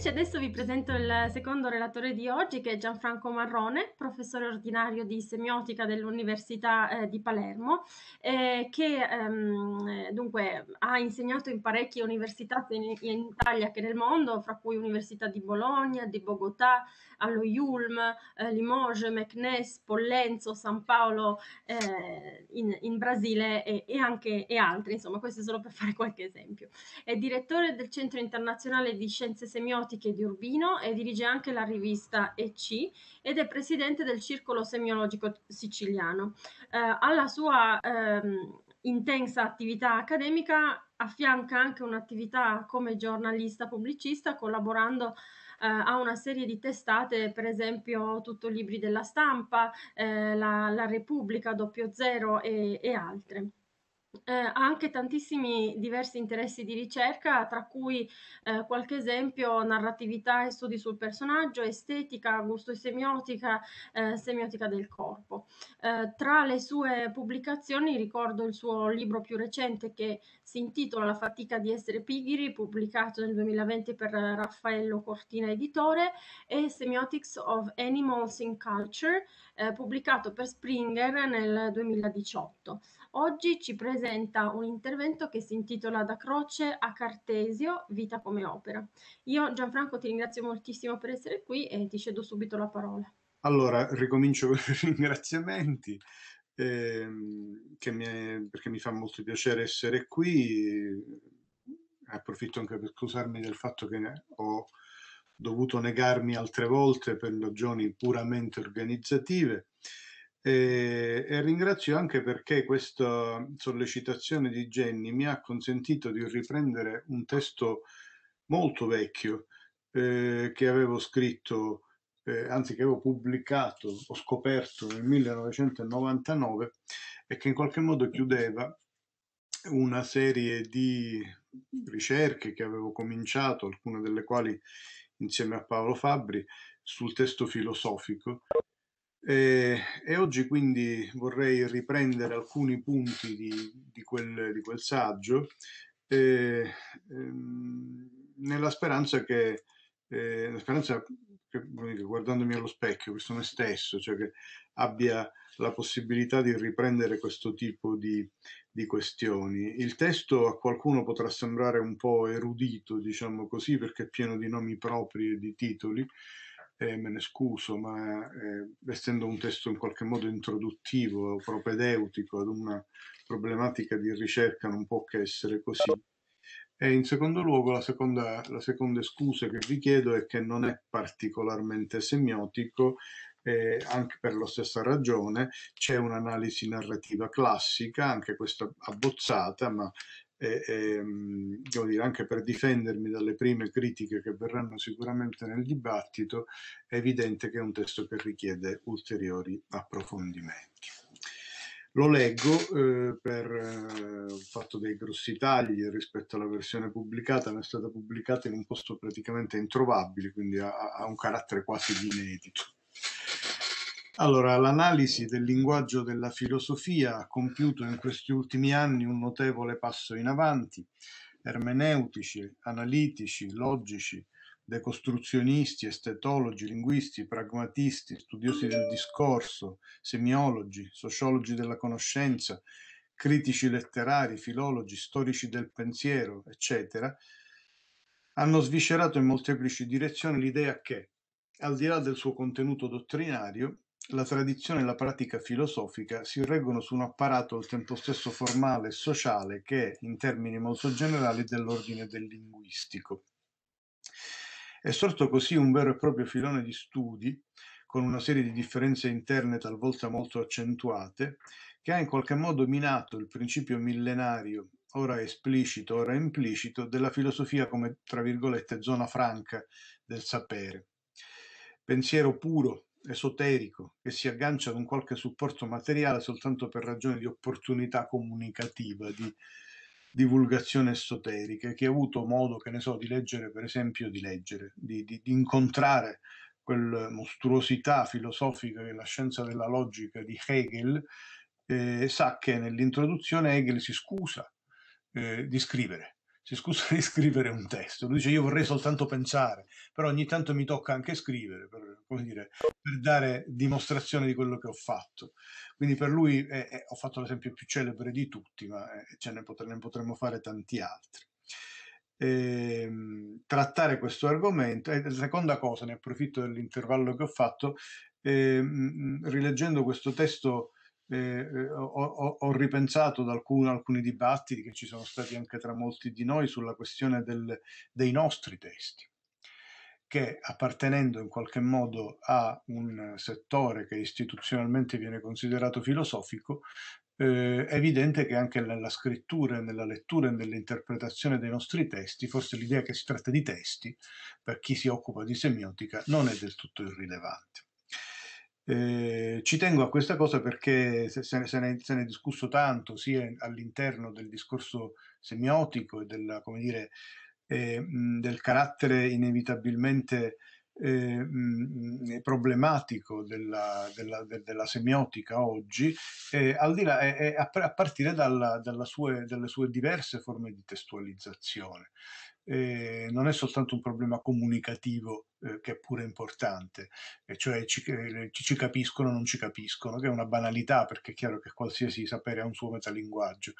[SPEAKER 3] invece adesso vi presento il secondo relatore di oggi che è Gianfranco Marrone, professore ordinario di semiotica dell'Università eh, di Palermo, eh, che ehm, dunque ha insegnato in parecchie università in, in, Italia che nel mondo, fra cui Università di Bologna, di Bogotà, allo Yulm, eh, Limoges, Meknes, Pollenzo, San Paolo eh, in, in, Brasile e, e anche e altri, insomma questo è solo per fare qualche esempio. È direttore del Centro Internazionale di Scienze Semiotiche Ortiche di Urbino e dirige anche la rivista EC ed è presidente del Circolo Semiologico Siciliano. Eh, alla sua ehm, intensa attività accademica affianca anche un'attività come giornalista pubblicista collaborando eh, a una serie di testate, per esempio Tutto Libri della Stampa, eh, la, la, Repubblica, Doppio Zero e, e altre eh, ha anche tantissimi diversi interessi di ricerca, tra cui eh, qualche esempio narratività e studi sul personaggio, estetica, gusto e semiotica, eh, semiotica del corpo. Eh, tra le sue pubblicazioni ricordo il suo libro più recente che si intitola La fatica di essere pigri, pubblicato nel 2020 per Raffaello Cortina Editore, e Semiotics of Animals in Culture, eh, pubblicato per Springer nel 2018. Oggi ci presenta presenta un intervento che si intitola Da Croce a Cartesio, Vita come opera. Io Gianfranco ti ringrazio moltissimo per essere qui e ti cedo subito la parola.
[SPEAKER 2] Allora, ricomincio con i ringraziamenti, ehm, mi, perché mi fa molto piacere essere qui. Approfitto anche per scusarmi del fatto che ho dovuto negarmi altre volte per ragioni puramente organizzative. E, e, ringrazio anche perché questa sollecitazione di Jenny mi ha consentito di riprendere un testo molto vecchio eh, che avevo scritto, eh, anzi che avevo pubblicato, ho scoperto nel 1999 e che in qualche modo chiudeva una serie di ricerche che avevo cominciato, alcune delle quali insieme a Paolo Fabbri, sul testo filosofico e, eh, e, oggi quindi vorrei riprendere alcuni punti di, di, quel, di quel, saggio eh, ehm, nella speranza che, eh, speranza che, guardandomi allo specchio, questo me stesso, cioè che abbia la possibilità di riprendere questo tipo di, di questioni. Il testo a qualcuno potrà sembrare un po' erudito, diciamo così, perché è pieno di nomi propri e di titoli, eh, me ne scuso, ma eh, essendo un testo in qualche modo introduttivo, propedeutico ad una problematica di ricerca, non può che essere così. E in secondo luogo, la seconda, la seconda scusa che vi chiedo è che non è particolarmente semiotico, eh, anche per la stessa ragione c'è un'analisi narrativa classica, anche questa abbozzata, ma e, e ehm, dire, anche per difendermi dalle prime critiche che verranno sicuramente nel dibattito, è evidente che è un testo che richiede ulteriori approfondimenti. Lo leggo eh, per eh, ho fatto dei grossi tagli rispetto alla versione pubblicata, ma è stata pubblicata in un posto praticamente introvabile, quindi ha, ha un carattere quasi di inedito. Allora, l'analisi del linguaggio della filosofia ha compiuto in questi ultimi anni un notevole passo in avanti. Ermeneutici, analitici, logici, decostruzionisti, estetologi, linguisti, pragmatisti, studiosi del discorso, semiologi, sociologi della conoscenza, critici letterari, filologi, storici del pensiero, eccetera, hanno sviscerato in molteplici direzioni l'idea che, al di là del suo contenuto dottrinario, la tradizione e la pratica filosofica si reggono su un apparato al tempo stesso formale e sociale che è, in termini molto generali, dell'ordine del linguistico. È sorto così un vero e proprio filone di studi, con una serie di differenze interne talvolta molto accentuate, che ha in qualche modo minato il principio millenario, ora esplicito, ora implicito, della filosofia come, tra virgolette, zona franca del sapere. Pensiero puro, esoterico che si aggancia con qualche supporto materiale soltanto per ragioni di opportunità comunicativa, di divulgazione esoterica, che ha avuto modo, che ne so, di leggere, per esempio, di leggere, di, di, di incontrare quella mostruosità filosofica che è la scienza della logica di Hegel, eh, sa che nell'introduzione Hegel si scusa eh, di scrivere si scusa di scrivere un testo, lui dice io vorrei soltanto pensare, però ogni tanto mi tocca anche scrivere, per, dire, per dare dimostrazione di quello che ho fatto. Quindi per lui eh, eh, ho fatto l'esempio più celebre di tutti, ma eh, ce ne, potre, ne, potremmo fare tanti altri. Ehm, trattare questo argomento, e la seconda cosa, ne approfitto dell'intervallo che ho fatto, ehm, rileggendo questo testo eh, eh ho, ho, ripensato ad alcun, alcuni dibattiti che ci sono stati anche tra molti di noi sulla questione del, dei nostri testi che appartenendo in qualche modo a un settore che istituzionalmente viene considerato filosofico, eh, è evidente che anche nella scrittura, nella lettura e nell'interpretazione dei nostri testi, forse l'idea che si tratta di testi, per chi si occupa di semiotica, non è del tutto irrilevante. Ehm, ci tengo a questa cosa perché se, se, ne, se ne, è discusso tanto sia all'interno del discorso semiotico e della, dire, eh, del carattere inevitabilmente eh, mh, problematico della, della, de, della, semiotica oggi, eh, al di là, eh, a, a, partire dalla, dalla sue, dalle sue diverse forme di testualizzazione. Ehm, non è soltanto un problema comunicativo eh, che è pure importante, e cioè ci, eh, ci capiscono o non ci capiscono, che è una banalità perché è chiaro che qualsiasi sapere ha un suo metalinguaggio,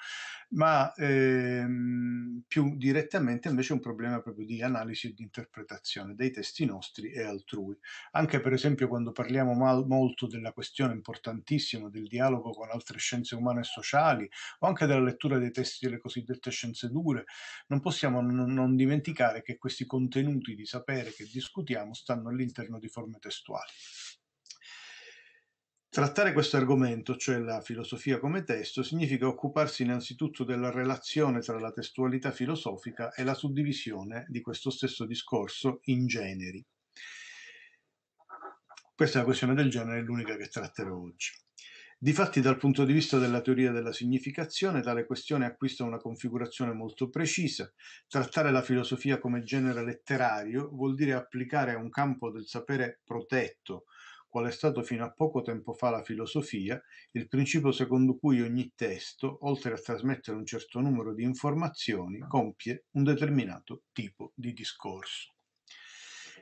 [SPEAKER 2] ma ehm, più direttamente invece è un problema proprio di analisi e di interpretazione dei testi nostri e altrui. Anche per esempio quando parliamo mal, molto della questione importantissima del dialogo con altre scienze umane e sociali o anche della lettura dei testi delle cosiddette scienze dure, non possiamo non, non dimenticare che questi contenuti di sapere che discutiamo discutiamo stanno all'interno di forme testuali. Trattare questo argomento, cioè la filosofia come testo, significa occuparsi innanzitutto della relazione tra la testualità filosofica e la suddivisione di questo stesso discorso in generi. Questa è la questione del genere, è l'unica che tratterò oggi. Difatti dal punto di vista della teoria della significazione tale questione acquista una configurazione molto precisa. Trattare la filosofia come genere letterario vuol dire applicare a un campo del sapere protetto, quale è stato fino a poco tempo fa la filosofia, il principio secondo cui ogni testo, oltre a trasmettere un certo numero di informazioni, compie un determinato tipo di discorso.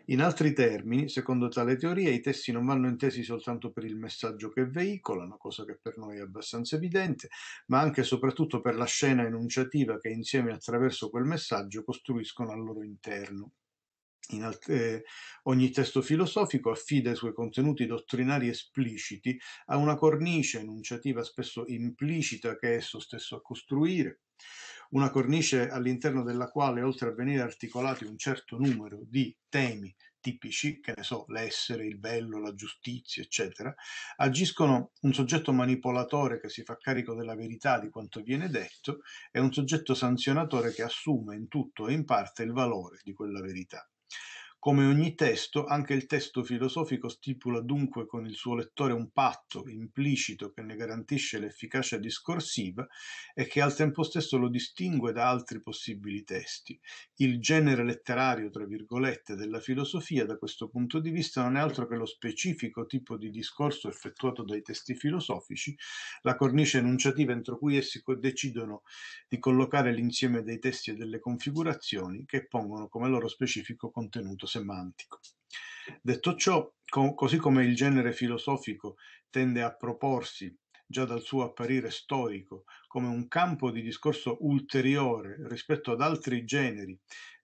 [SPEAKER 2] In altri termini, secondo tale teoria, i testi non vanno intesi soltanto per il messaggio che veicolano, cosa che per noi è abbastanza evidente, ma anche e soprattutto per la scena enunciativa che insieme attraverso quel messaggio costruiscono al loro interno. Alt- eh, ogni testo filosofico affida i suoi contenuti dottrinari espliciti a una cornice enunciativa spesso implicita che esso stesso a costruire una cornice all'interno della quale, oltre a venire articolati un certo numero di temi tipici, che ne so, l'essere, il bello, la giustizia, eccetera, agiscono un soggetto manipolatore che si fa carico della verità di quanto viene detto e un soggetto sanzionatore che assume in tutto e in parte il valore di quella verità. Come ogni testo, anche il testo filosofico stipula dunque con il suo lettore un patto implicito che ne garantisce l'efficacia discorsiva e che al tempo stesso lo distingue da altri possibili testi. Il genere letterario, tra virgolette, della filosofia da questo punto di vista non è altro che lo specifico tipo di discorso effettuato dai testi filosofici, la cornice enunciativa entro cui essi decidono di collocare l'insieme dei testi e delle configurazioni che pongono come loro specifico contenuto semantico. Detto ciò, co- così come il genere filosofico tende a proporsi già dal suo apparire storico, come un campo di discorso ulteriore rispetto ad altri generi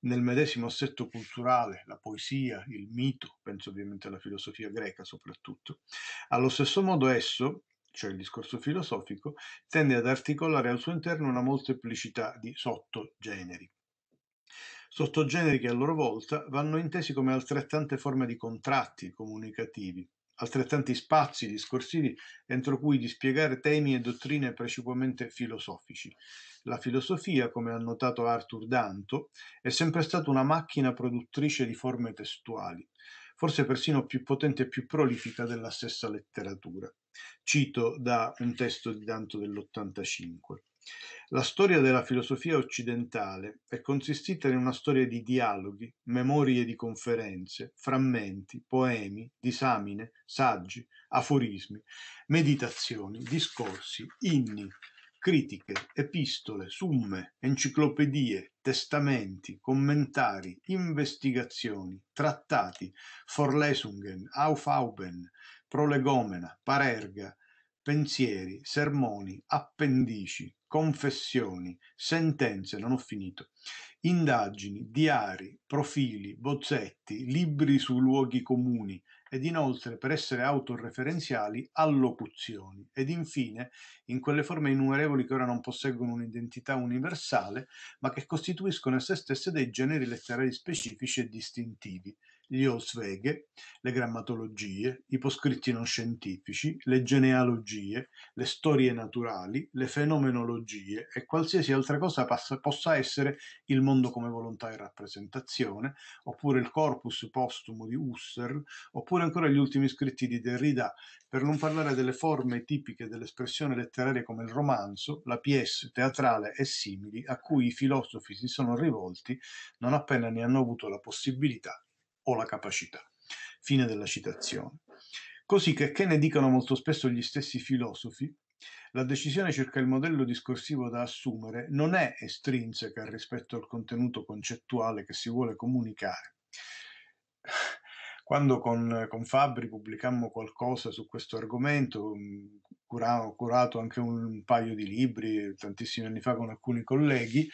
[SPEAKER 2] nel medesimo assetto culturale, la poesia, il mito, penso ovviamente alla filosofia greca soprattutto. Allo stesso modo esso, cioè il discorso filosofico, tende ad articolare al suo interno una molteplicità di sottogeneri sottogeneri che a loro volta vanno intesi come altrettante forme di contratti comunicativi, altrettanti spazi discorsivi entro cui dispiegare temi e dottrine precipuamente filosofici. La filosofia, come ha notato Arthur Danto, è sempre stata una macchina produttrice di forme testuali, forse persino più potente e più prolifica della stessa letteratura. Cito da un testo di Danto dell'85. La storia della filosofia occidentale è consistita in una storia di dialoghi, memorie di conferenze, frammenti, poemi, disamine, saggi, aforismi, meditazioni, discorsi, inni, critiche, epistole, summe, enciclopedie, testamenti, commentari, investigazioni, trattati, Forlesungen, Aufauben, Prolegomena, Parerga, pensieri, sermoni, appendici, confessioni, sentenze, non ho finito, indagini, diari, profili, bozzetti, libri su luoghi comuni ed inoltre, per essere autoreferenziali, allocuzioni ed infine, in quelle forme innumerevoli che ora non posseggono un'identità universale, ma che costituiscono a se stesse dei generi letterari specifici e distintivi, gli Olswege, le grammatologie, i poscritti non scientifici, le genealogie, le storie naturali, le fenomenologie e qualsiasi altra cosa possa essere il mondo come volontà e rappresentazione, oppure il corpus postumo di Husserl, oppure ancora gli ultimi scritti di Derrida, per non parlare delle forme tipiche dell'espressione letteraria come il romanzo, la pièce teatrale e simili a cui i filosofi si sono rivolti non appena ne hanno avuto la possibilità o la capacità. Fine della citazione. Così che, che ne dicano molto spesso gli stessi filosofi, la decisione circa il modello discorsivo da assumere non è estrinseca rispetto al contenuto concettuale che si vuole comunicare. Quando con, con Fabri pubblicammo qualcosa su questo argomento, mm, ho curato anche un paio di libri tantissimi anni fa con alcuni colleghi,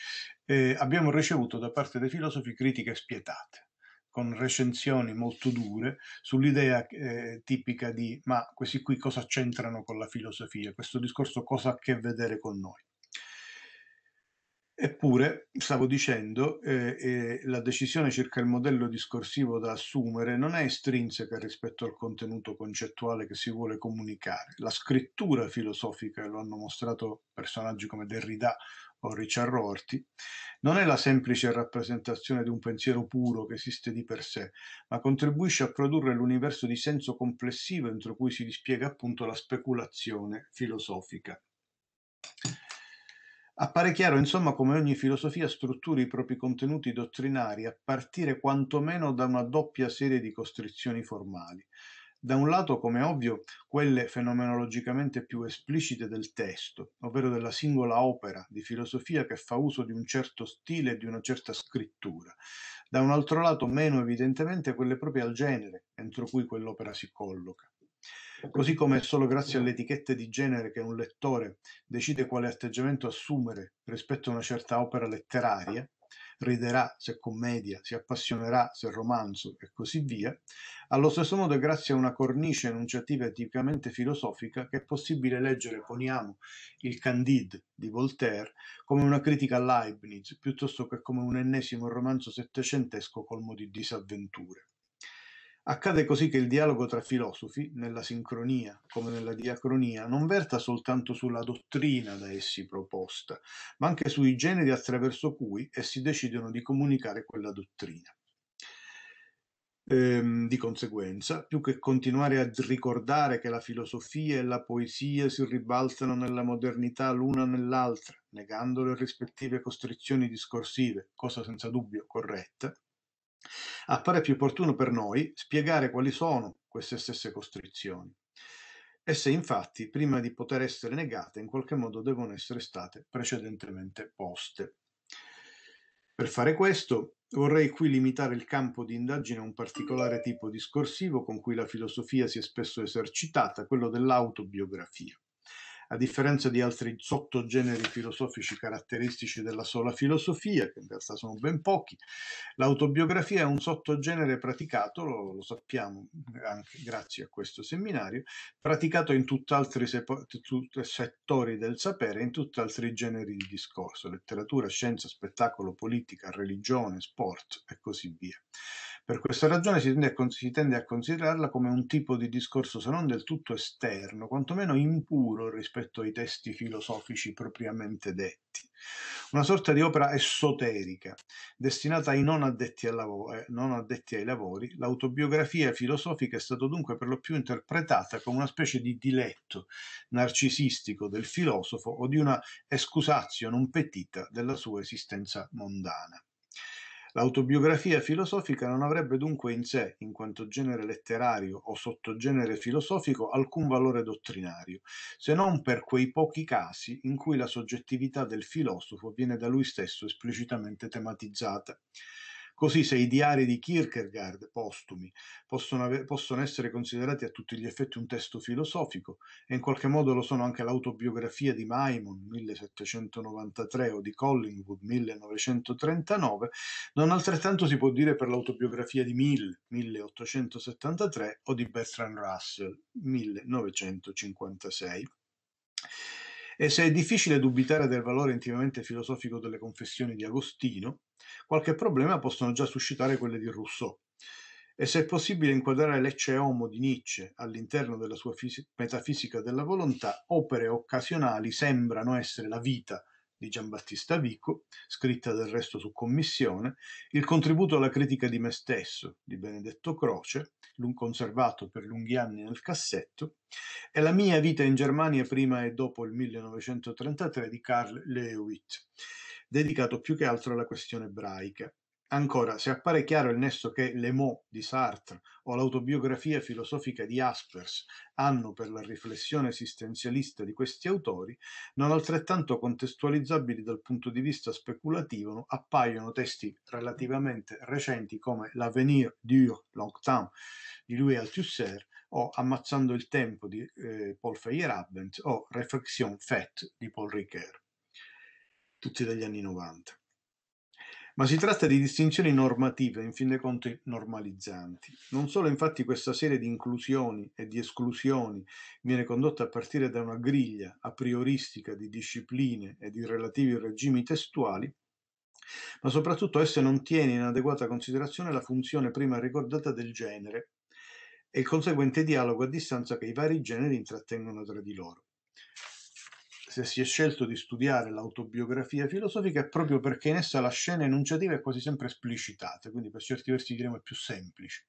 [SPEAKER 2] eh, abbiamo ricevuto da parte dei filosofi critiche spietate con recensioni molto dure sull'idea eh, tipica di ma questi qui cosa c'entrano con la filosofia, questo discorso cosa ha a che vedere con noi. Eppure, stavo dicendo, eh, eh, la decisione circa il modello discorsivo da assumere non è estrinseca rispetto al contenuto concettuale che si vuole comunicare. La scrittura filosofica, e lo hanno mostrato personaggi come Derrida o Richard Rorty, non è la semplice rappresentazione di un pensiero puro che esiste di per sé, ma contribuisce a produrre l'universo di senso complessivo entro cui si dispiega appunto la speculazione filosofica. Appare chiaro, insomma, come ogni filosofia strutturi i propri contenuti dottrinari a partire quantomeno da una doppia serie di costrizioni formali da un lato, come ovvio, quelle fenomenologicamente più esplicite del testo, ovvero della singola opera di filosofia che fa uso di un certo stile e di una certa scrittura, da un altro lato meno evidentemente quelle proprie al genere entro cui quell'opera si colloca. Così come è solo grazie alle etichette di genere che un lettore decide quale atteggiamento assumere rispetto a una certa opera letteraria, riderà, se commedia, si appassionerà, se romanzo e così via, allo stesso modo è grazie a una cornice enunciativa tipicamente filosofica che è possibile leggere, poniamo, il Candide di Voltaire come una critica a Leibniz piuttosto che come un ennesimo romanzo settecentesco colmo di disavventure. Accade così che il dialogo tra filosofi, nella sincronia come nella diacronia, non verta soltanto sulla dottrina da essi proposta, ma anche sui generi attraverso cui essi decidono di comunicare quella dottrina. Ehm, di conseguenza, più che continuare a ricordare che la filosofia e la poesia si ribaltano nella modernità l'una nell'altra, negando le rispettive costrizioni discorsive, cosa senza dubbio corretta, Appare più opportuno per noi spiegare quali sono queste stesse costrizioni. Esse infatti, prima di poter essere negate, in qualche modo devono essere state precedentemente poste. Per fare questo, vorrei qui limitare il campo di indagine a un particolare tipo discorsivo con cui la filosofia si è spesso esercitata, quello dell'autobiografia a differenza di altri sottogeneri filosofici caratteristici della sola filosofia, che in realtà sono ben pochi, l'autobiografia è un sottogenere praticato, lo, lo sappiamo anche grazie a questo seminario, praticato in tutt'altri sepo- tut- settori del sapere, in tutt'altri generi di discorso, letteratura, scienza, spettacolo, politica, religione, sport e così via. Per questa ragione si tende, con- si tende, a considerarla come un tipo di discorso, se non del tutto esterno, quantomeno impuro rispetto ai testi filosofici propriamente detti. Una sorta di opera esoterica, destinata ai non addetti, lavo- eh, non addetti ai lavori, l'autobiografia filosofica è stata dunque per lo più interpretata come una specie di diletto narcisistico del filosofo o di una excusatio non petita della sua esistenza mondana. L'autobiografia filosofica non avrebbe dunque in sé, in quanto genere letterario o sottogenere filosofico, alcun valore dottrinario, se non per quei pochi casi in cui la soggettività del filosofo viene da lui stesso esplicitamente tematizzata. Così se i diari di Kierkegaard postumi possono, ave- possono essere considerati a tutti gli effetti un testo filosofico e in qualche modo lo sono anche l'autobiografia di Maimon 1793 o di Collingwood 1939, non altrettanto si può dire per l'autobiografia di Mill 1873 o di Bertrand Russell 1956. E se è difficile dubitare del valore intimamente filosofico delle confessioni di Agostino, qualche problema possono già suscitare quelle di Rousseau. E se è possibile inquadrare l'ecce homo di Nietzsche all'interno della sua fisi- metafisica della volontà, opere occasionali sembrano essere la vita di Giambattista Vico, scritta del resto su commissione, il contributo alla critica di me stesso di Benedetto Croce, conservato per lunghi anni nel cassetto, e la mia vita in Germania prima e dopo il 1933 di Karl Lewitt dedicato più che altro alla questione ebraica. Ancora, se appare chiaro il nesso che Le Maux di Sartre o l'autobiografia filosofica di Aspers hanno per la riflessione esistenzialista di questi autori, non altrettanto contestualizzabili dal punto di vista speculativo appaiono testi relativamente recenti come L'avenir dur longtemps di Louis Althusser o Ammazzando il tempo di eh, Paul Feyerabend o Reflexion faite di Paul Ricoeur tutti degli anni 90. Ma si tratta di distinzioni normative, in fin dei conti normalizzanti. Non solo infatti questa serie di inclusioni e di esclusioni viene condotta a partire da una griglia a prioristica di discipline e di relativi regimi testuali, ma soprattutto esse non tiene in adeguata considerazione la funzione prima ricordata del genere e il conseguente dialogo a distanza che i vari generi intrattengono tra di loro se si è scelto di studiare l'autobiografia filosofica è proprio perché in essa la scena enunciativa è quasi sempre esplicitata, quindi per certi versi diremo è più semplice.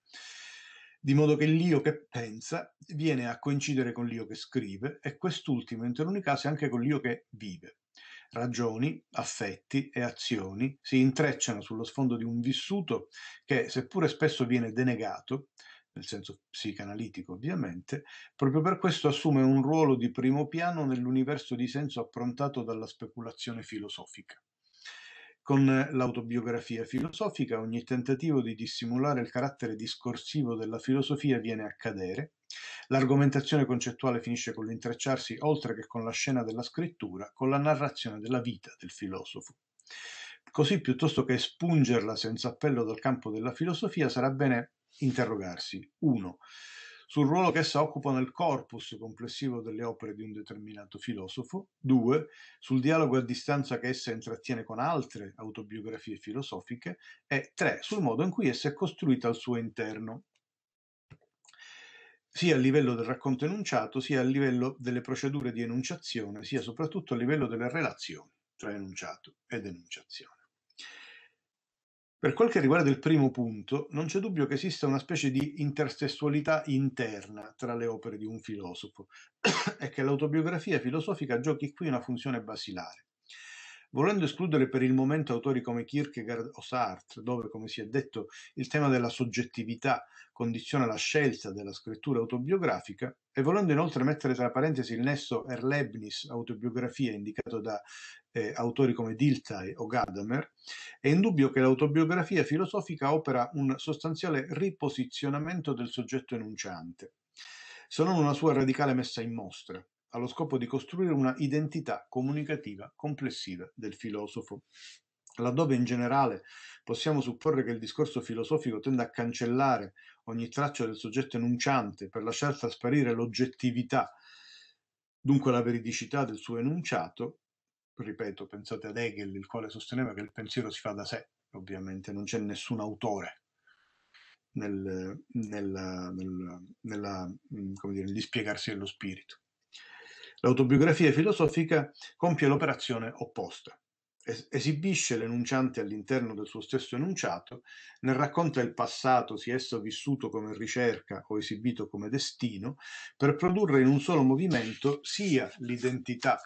[SPEAKER 2] Di modo che l'io che pensa viene a coincidere con l'io che scrive e quest'ultimo in taluni casi anche con l'io che vive. Ragioni, affetti e azioni si intrecciano sullo sfondo di un vissuto che, seppure spesso viene denegato, nel senso psicanalitico ovviamente, proprio per questo assume un ruolo di primo piano nell'universo di senso approntato dalla speculazione filosofica. Con l'autobiografia filosofica ogni tentativo di dissimulare il carattere discorsivo della filosofia viene a cadere, l'argomentazione concettuale finisce con l'intrecciarsi, oltre che con la scena della scrittura, con la narrazione della vita del filosofo. Così, piuttosto che espungerla senza appello dal campo della filosofia, sarà bene interrogarsi. 1. Sul ruolo che essa occupa nel corpus complessivo delle opere di un determinato filosofo. 2. Sul dialogo a distanza che essa intrattiene con altre autobiografie filosofiche. E 3. Sul modo in cui essa è costruita al suo interno sia a livello del racconto enunciato, sia a livello delle procedure di enunciazione, sia soprattutto a livello delle relazioni tra enunciato ed enunciazione. Per quel che riguarda il primo punto, non c'è dubbio che esista una specie di intertestualità interna tra le opere di un filosofo e che l'autobiografia filosofica giochi qui una funzione basilare volendo escludere per il momento autori come Kierkegaard o Sartre, dove, come si è detto, il tema della soggettività condiziona la scelta della scrittura autobiografica, e volendo inoltre mettere tra parentesi il nesso Erlebnis autobiografia indicato da eh, autori come Diltai o Gadamer, è indubbio che l'autobiografia filosofica opera un sostanziale riposizionamento del soggetto enunciante, se non una sua radicale messa in mostra, allo scopo di costruire una identità comunicativa complessiva del filosofo. Laddove in generale possiamo supporre che il discorso filosofico tenda a cancellare ogni traccia del soggetto enunciante per lasciar trasparire l'oggettività, dunque la veridicità del suo enunciato, ripeto, pensate ad Hegel, il quale sosteneva che il pensiero si fa da sé, ovviamente non c'è nessun autore nel, nel, nel, mm, nel dispiegarsi dello spirito. L'autobiografia filosofica compie l'operazione opposta. esibisce l'enunciante all'interno del suo stesso enunciato, ne racconta il passato, sia esso vissuto come ricerca o esibito come destino, per produrre in un solo movimento sia l'identità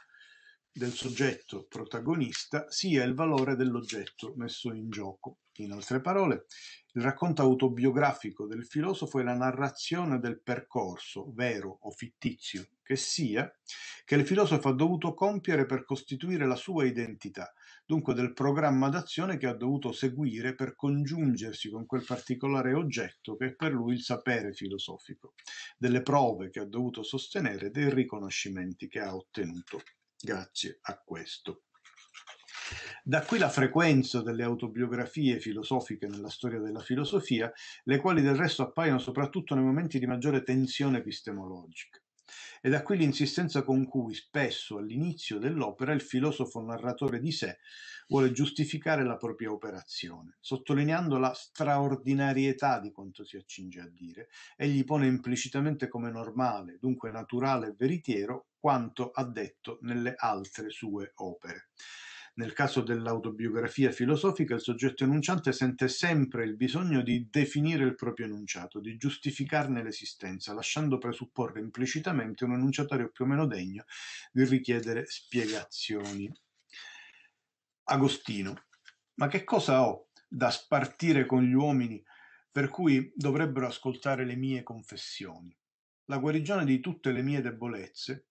[SPEAKER 2] del soggetto protagonista sia il valore dell'oggetto messo in gioco. In altre parole, il racconto autobiografico del filosofo è la narrazione del percorso, vero o fittizio che sia, che il filosofo ha dovuto compiere per costituire la sua identità, dunque del programma d'azione che ha dovuto seguire per congiungersi con quel particolare oggetto che è per lui il sapere filosofico, delle prove che ha dovuto sostenere, dei riconoscimenti che ha ottenuto grazie a questo. Da qui la frequenza delle autobiografie filosofiche nella storia della filosofia, le quali del resto appaiono soprattutto nei momenti di maggiore tensione epistemologica e da qui l'insistenza con cui spesso all'inizio dell'opera il filosofo narratore di sé vuole giustificare la propria operazione, sottolineando la straordinarietà di quanto si accinge a dire, egli pone implicitamente come normale, dunque naturale e veritiero, quanto ha detto nelle altre sue opere. Nel caso dell'autobiografia filosofica, il soggetto enunciante sente sempre il bisogno di definire il proprio enunciato, di giustificarne l'esistenza, lasciando presupporre implicitamente un enunciatario più o meno degno di richiedere spiegazioni. Agostino, ma che cosa ho da spartire con gli uomini per cui dovrebbero ascoltare le mie confessioni? La guarigione di tutte le mie debolezze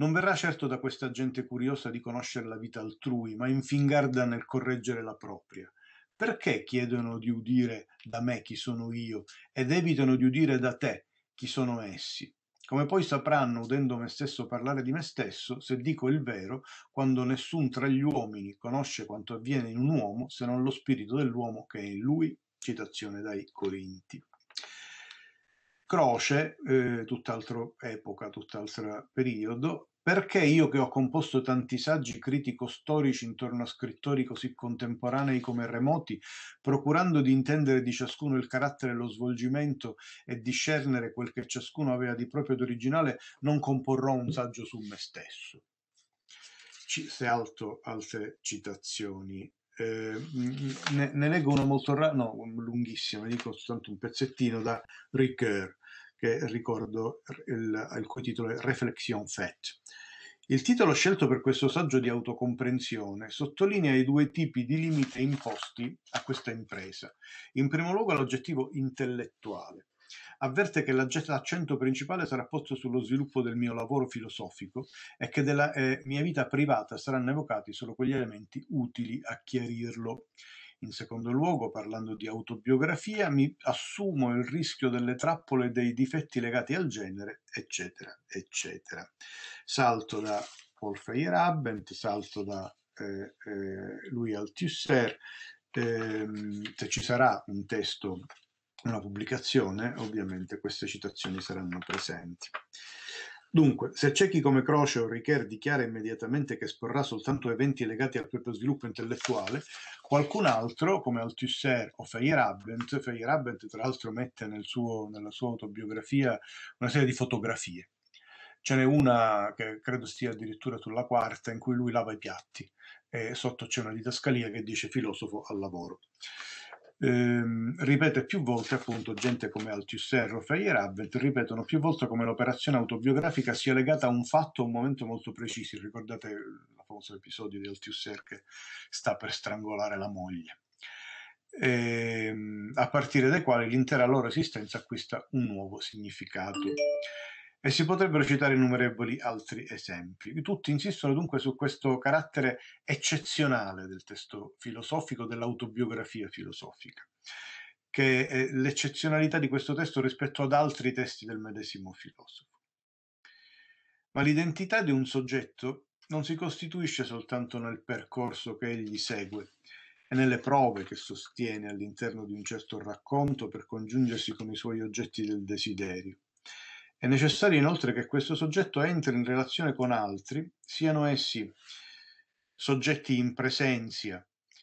[SPEAKER 2] non verrà certo da questa gente curiosa di conoscere la vita altrui, ma infingarda nel correggere la propria. Perché chiedono di udire da me chi sono io ed evitano di udire da te chi sono essi? Come poi sapranno, udendo me stesso parlare di me stesso, se dico il vero, quando nessun tra gli uomini conosce quanto avviene in un uomo se non lo spirito dell'uomo che è in lui. Citazione dai Corinti. Croce, eh, tutt'altra epoca, tutt'altro periodo, perché io che ho composto tanti saggi critico-storici intorno a scrittori così contemporanei come remoti, procurando di intendere di ciascuno il carattere e lo svolgimento e discernere quel che ciascuno aveva di proprio ed originale, non comporrò un saggio su me stesso. Ci, se altro, altre citazioni. Eh, ne, ne, leggo una molto rara, no, lunghissima, ne dico soltanto un pezzettino da Ricoeur che ricordo il, il cui titolo è Reflexion Fait. Il titolo scelto per questo saggio di autocomprensione sottolinea i due tipi di limite imposti a questa impresa. In primo luogo l'oggettivo intellettuale. Avverte che l'accento principale sarà posto sullo sviluppo del mio lavoro filosofico e che della eh, mia vita privata saranno evocati solo quegli elementi utili a chiarirlo. In secondo luogo, parlando di autobiografia, mi assumo il rischio delle trappole e dei difetti legati al genere, eccetera, eccetera. Salto da Paul Feyerabend, salto da eh, eh, Louis Althusser, eh, se ci sarà un testo, una pubblicazione, ovviamente queste citazioni saranno presenti. Dunque, se c'è chi come Croce o Richer dichiara immediatamente che esporrà soltanto eventi legati al proprio sviluppo intellettuale, qualcun altro, come Althusser o Feyerabend, Feyerabend tra l'altro mette nel suo, nella sua autobiografia una serie di fotografie. Ce n'è una che credo stia addirittura sulla quarta in cui lui lava i piatti e sotto c'è una didascalia che dice filosofo al lavoro ehm, ripete più volte appunto gente come Althusser e Abelt ripetono più volte come l'operazione autobiografica sia legata a un fatto a un momento molto preciso ricordate il famoso episodio di Althusser che sta per strangolare la moglie ehm, a partire dai quali l'intera loro esistenza acquista un nuovo significato e si potrebbero citare innumerevoli altri esempi. Tutti insistono dunque su questo carattere eccezionale del testo filosofico, dell'autobiografia filosofica, che è l'eccezionalità di questo testo rispetto ad altri testi del medesimo filosofo. Ma l'identità di un soggetto non si costituisce soltanto nel percorso che egli segue e nelle prove che sostiene all'interno di un certo racconto per congiungersi con i suoi oggetti del desiderio è necessario inoltre che questo soggetto entri in relazione con altri, siano essi soggetti in presenza,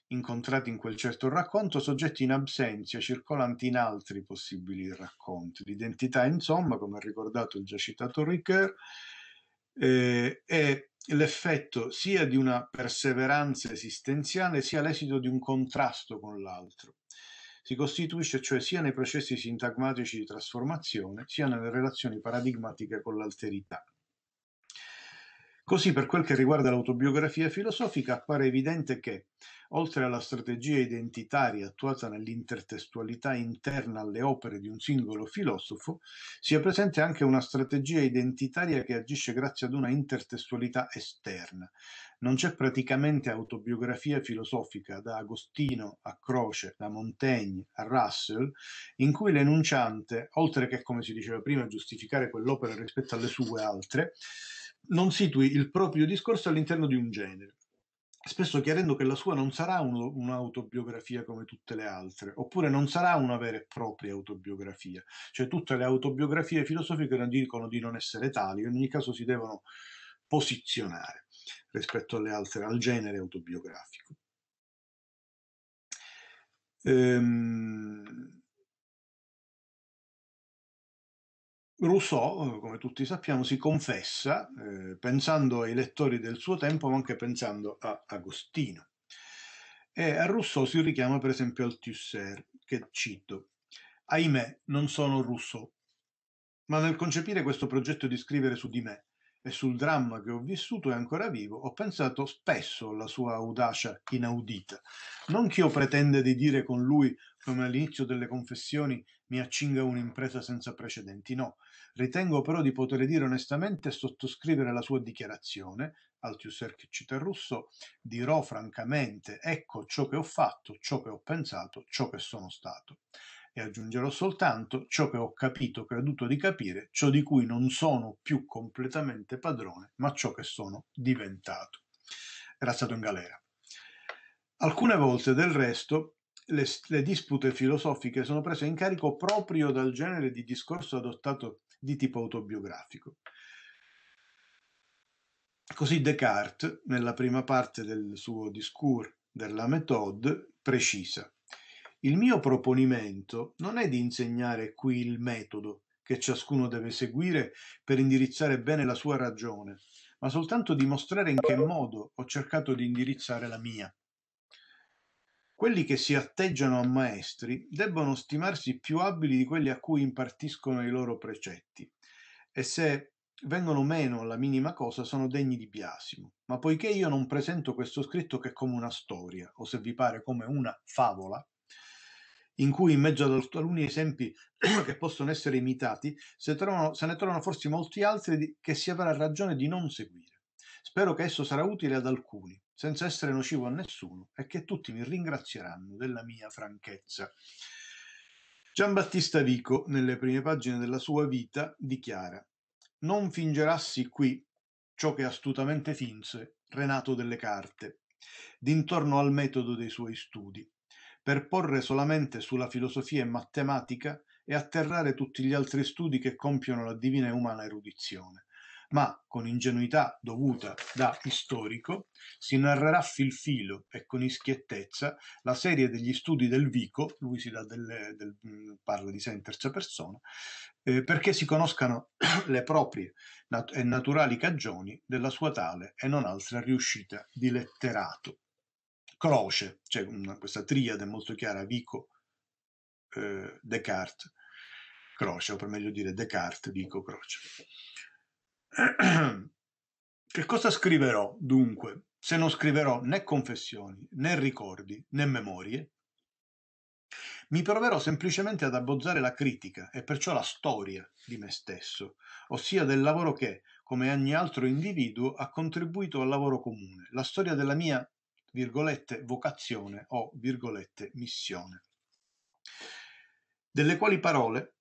[SPEAKER 2] incontrati in quel certo racconto, soggetti in absenza, circolanti in altri possibili racconti. L'identità, insomma, come ha ricordato il già citato Ricoeur, eh, è l'effetto sia di una perseveranza esistenziale sia l'esito di un contrasto con l'altro. Si costituisce cioè sia nei processi sintagmatici di trasformazione, sia nelle relazioni paradigmatiche con l'alterità. Così per quel che riguarda l'autobiografia filosofica appare evidente che, oltre alla strategia identitaria attuata nell'intertestualità interna alle opere di un singolo filosofo, sia presente anche una strategia identitaria che agisce grazie ad una intertestualità esterna, non c'è praticamente autobiografia filosofica, da Agostino a Croce, da Montaigne a Russell, in cui l'enunciante, oltre che, come si diceva prima, giustificare quell'opera rispetto alle sue altre, non situi il proprio discorso all'interno di un genere spesso chiarendo che la sua non sarà un, un'autobiografia come tutte le altre, oppure non sarà una vera e propria autobiografia. Cioè tutte le autobiografie filosofiche dicono di non essere tali, in ogni caso si devono posizionare rispetto alle altre, al genere autobiografico. Ehm, Rousseau, come tutti sappiamo, si confessa eh, pensando ai lettori del suo tempo, ma anche pensando a Agostino. E a Rousseau si richiama per esempio al Tusser, che cito, ahimè non sono Rousseau, ma nel concepire questo progetto di scrivere su di me, e sul dramma che ho vissuto e ancora vivo, ho pensato spesso alla sua audacia inaudita. Non che io pretenda di dire con lui, come all'inizio delle confessioni, mi accinga un'impresa senza precedenti, no. Ritengo però di poter dire onestamente e sottoscrivere la sua dichiarazione, Altiuser che cita Russo, dirò francamente, ecco ciò che ho fatto, ciò che ho pensato, ciò che sono stato e aggiungerò soltanto ciò che ho capito, creduto di capire, ciò di cui non sono più completamente padrone, ma ciò che sono diventato. Era stato in galera. Alcune volte, del resto, le, le, dispute filosofiche sono prese in carico proprio dal genere di discorso adottato di tipo autobiografico. Così Descartes, nella prima parte del suo discours della méthode, precisa il mio proponimento non è di insegnare qui il metodo che ciascuno deve seguire per indirizzare bene la sua ragione, ma soltanto di mostrare in che modo ho cercato di indirizzare la mia. Quelli che si atteggiano a maestri debbono stimarsi più abili di quelli a cui impartiscono i loro precetti, e se vengono meno alla minima cosa sono degni di biasimo. Ma poiché io non presento questo scritto che come una storia, o se vi pare come una favola, in cui in mezzo ad alcuni esempi che possono essere imitati, se, trovano, se ne trovano forse molti altri che si avrà ragione di non seguire. Spero che esso sarà utile ad alcuni, senza essere nocivo a nessuno, e che tutti mi ringrazieranno della mia franchezza. Giambattista Vico, nelle prime pagine della sua vita, dichiara Non fingerassi qui ciò che astutamente finse Renato delle Carte, d'intorno al metodo dei suoi studi, per porre solamente sulla filosofia e matematica e atterrare tutti gli altri studi che compiono la divina e umana erudizione. Ma, con ingenuità dovuta da istorico, si narrerà fil filo e con ischiettezza la serie degli studi del Vico, lui si delle, del, mm, parla di sé in terza persona, eh, perché si conoscano le proprie nat- e naturali cagioni della sua tale e non altra riuscita di letterato croce, cioè una, questa triade molto chiara, Vico, eh, Descartes, Croce, o per meglio dire Descartes, Vico, Croce. Che cosa scriverò dunque se non scriverò né confessioni, né ricordi, né memorie? Mi proverò semplicemente ad abbozzare la critica e perciò la storia di me stesso, ossia del lavoro che, come ogni altro individuo, ha contribuito al lavoro comune, la storia della mia virgolette, vocazione o virgolette, missione. Delle quali parole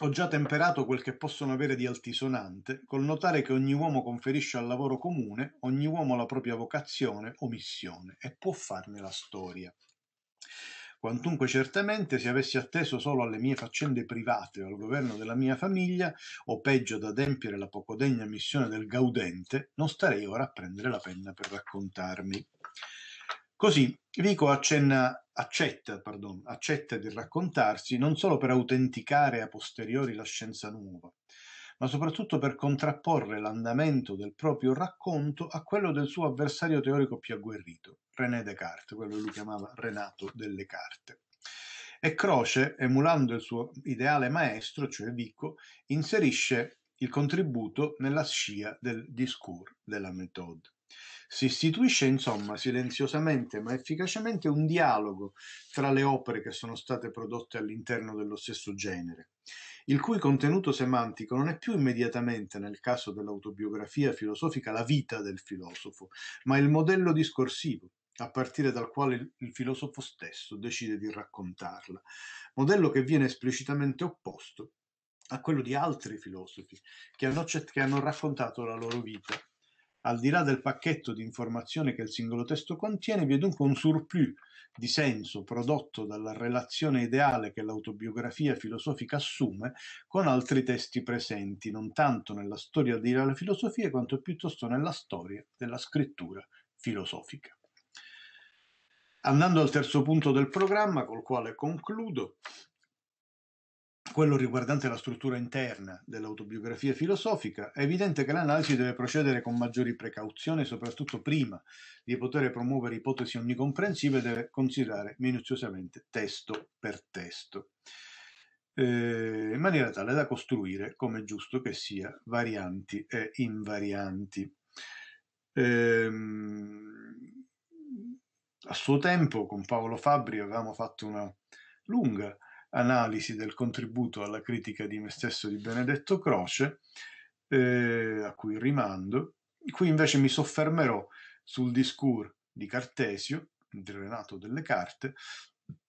[SPEAKER 2] ho già temperato quel che possono avere di altisonante, col notare che ogni uomo conferisce al lavoro comune, ogni uomo la propria vocazione o missione e può farne la storia quantunque certamente se avessi atteso solo alle mie faccende private o al governo della mia famiglia, o peggio ad adempiere la poco degna missione del gaudente, non starei ora a prendere la penna per raccontarmi. Così Vico accenna, accetta, pardon, accetta di raccontarsi non solo per autenticare a posteriori la scienza nuova, ma soprattutto per contrapporre l'andamento del proprio racconto a quello del suo avversario teorico più agguerrito, René Descartes, quello che lui chiamava Renato delle carte. E Croce, emulando il suo ideale maestro, cioè Vico, inserisce il contributo nella scia del discours della méthode. Si istituisce insomma silenziosamente ma efficacemente un dialogo tra le opere che sono state prodotte all'interno dello stesso genere il cui contenuto semantico non è più immediatamente, nel caso dell'autobiografia filosofica, la vita del filosofo, ma il modello discorsivo a partire dal quale il filosofo stesso decide di raccontarla, modello che viene esplicitamente opposto a quello di altri filosofi che hanno, che hanno raccontato la loro vita al di là del pacchetto di informazione che il singolo testo contiene, vi è dunque un surplus di senso prodotto dalla relazione ideale che l'autobiografia filosofica assume con altri testi presenti, non tanto nella storia della filosofia quanto piuttosto nella storia della scrittura filosofica. Andando al terzo punto del programma, col quale concludo, quello riguardante la struttura interna dell'autobiografia filosofica, è evidente che l'analisi deve procedere con maggiori precauzioni, soprattutto prima di poter promuovere ipotesi onnicomprensive, deve considerare minuziosamente testo per testo, eh, in maniera tale da costruire, come è giusto che sia, varianti e invarianti. Ehm, a suo tempo, con Paolo Fabri avevamo fatto una lunga analisi del contributo alla critica di me stesso di Benedetto Croce, eh, a cui rimando. Qui invece mi soffermerò sul discours di Cartesio, il Renato delle Carte,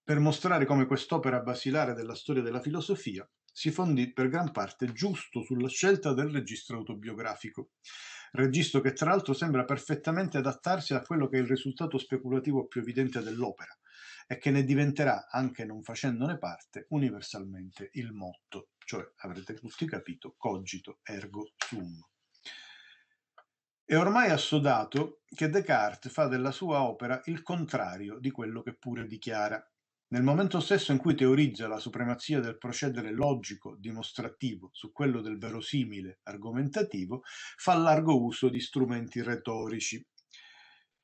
[SPEAKER 2] per mostrare come quest'opera basilare della storia della filosofia si fondì per gran parte giusto sulla scelta del registro autobiografico, registro che tra l'altro sembra perfettamente adattarsi a quello che è il risultato speculativo più evidente dell'opera, e che ne diventerà, anche non facendone parte, universalmente il motto, cioè avrete tutti capito, cogito ergo sum. È ormai assodato che Descartes fa della sua opera il contrario di quello che pure dichiara. Nel momento stesso in cui teorizza la supremazia del procedere logico dimostrativo su quello del verosimile argomentativo, fa largo uso di strumenti retorici,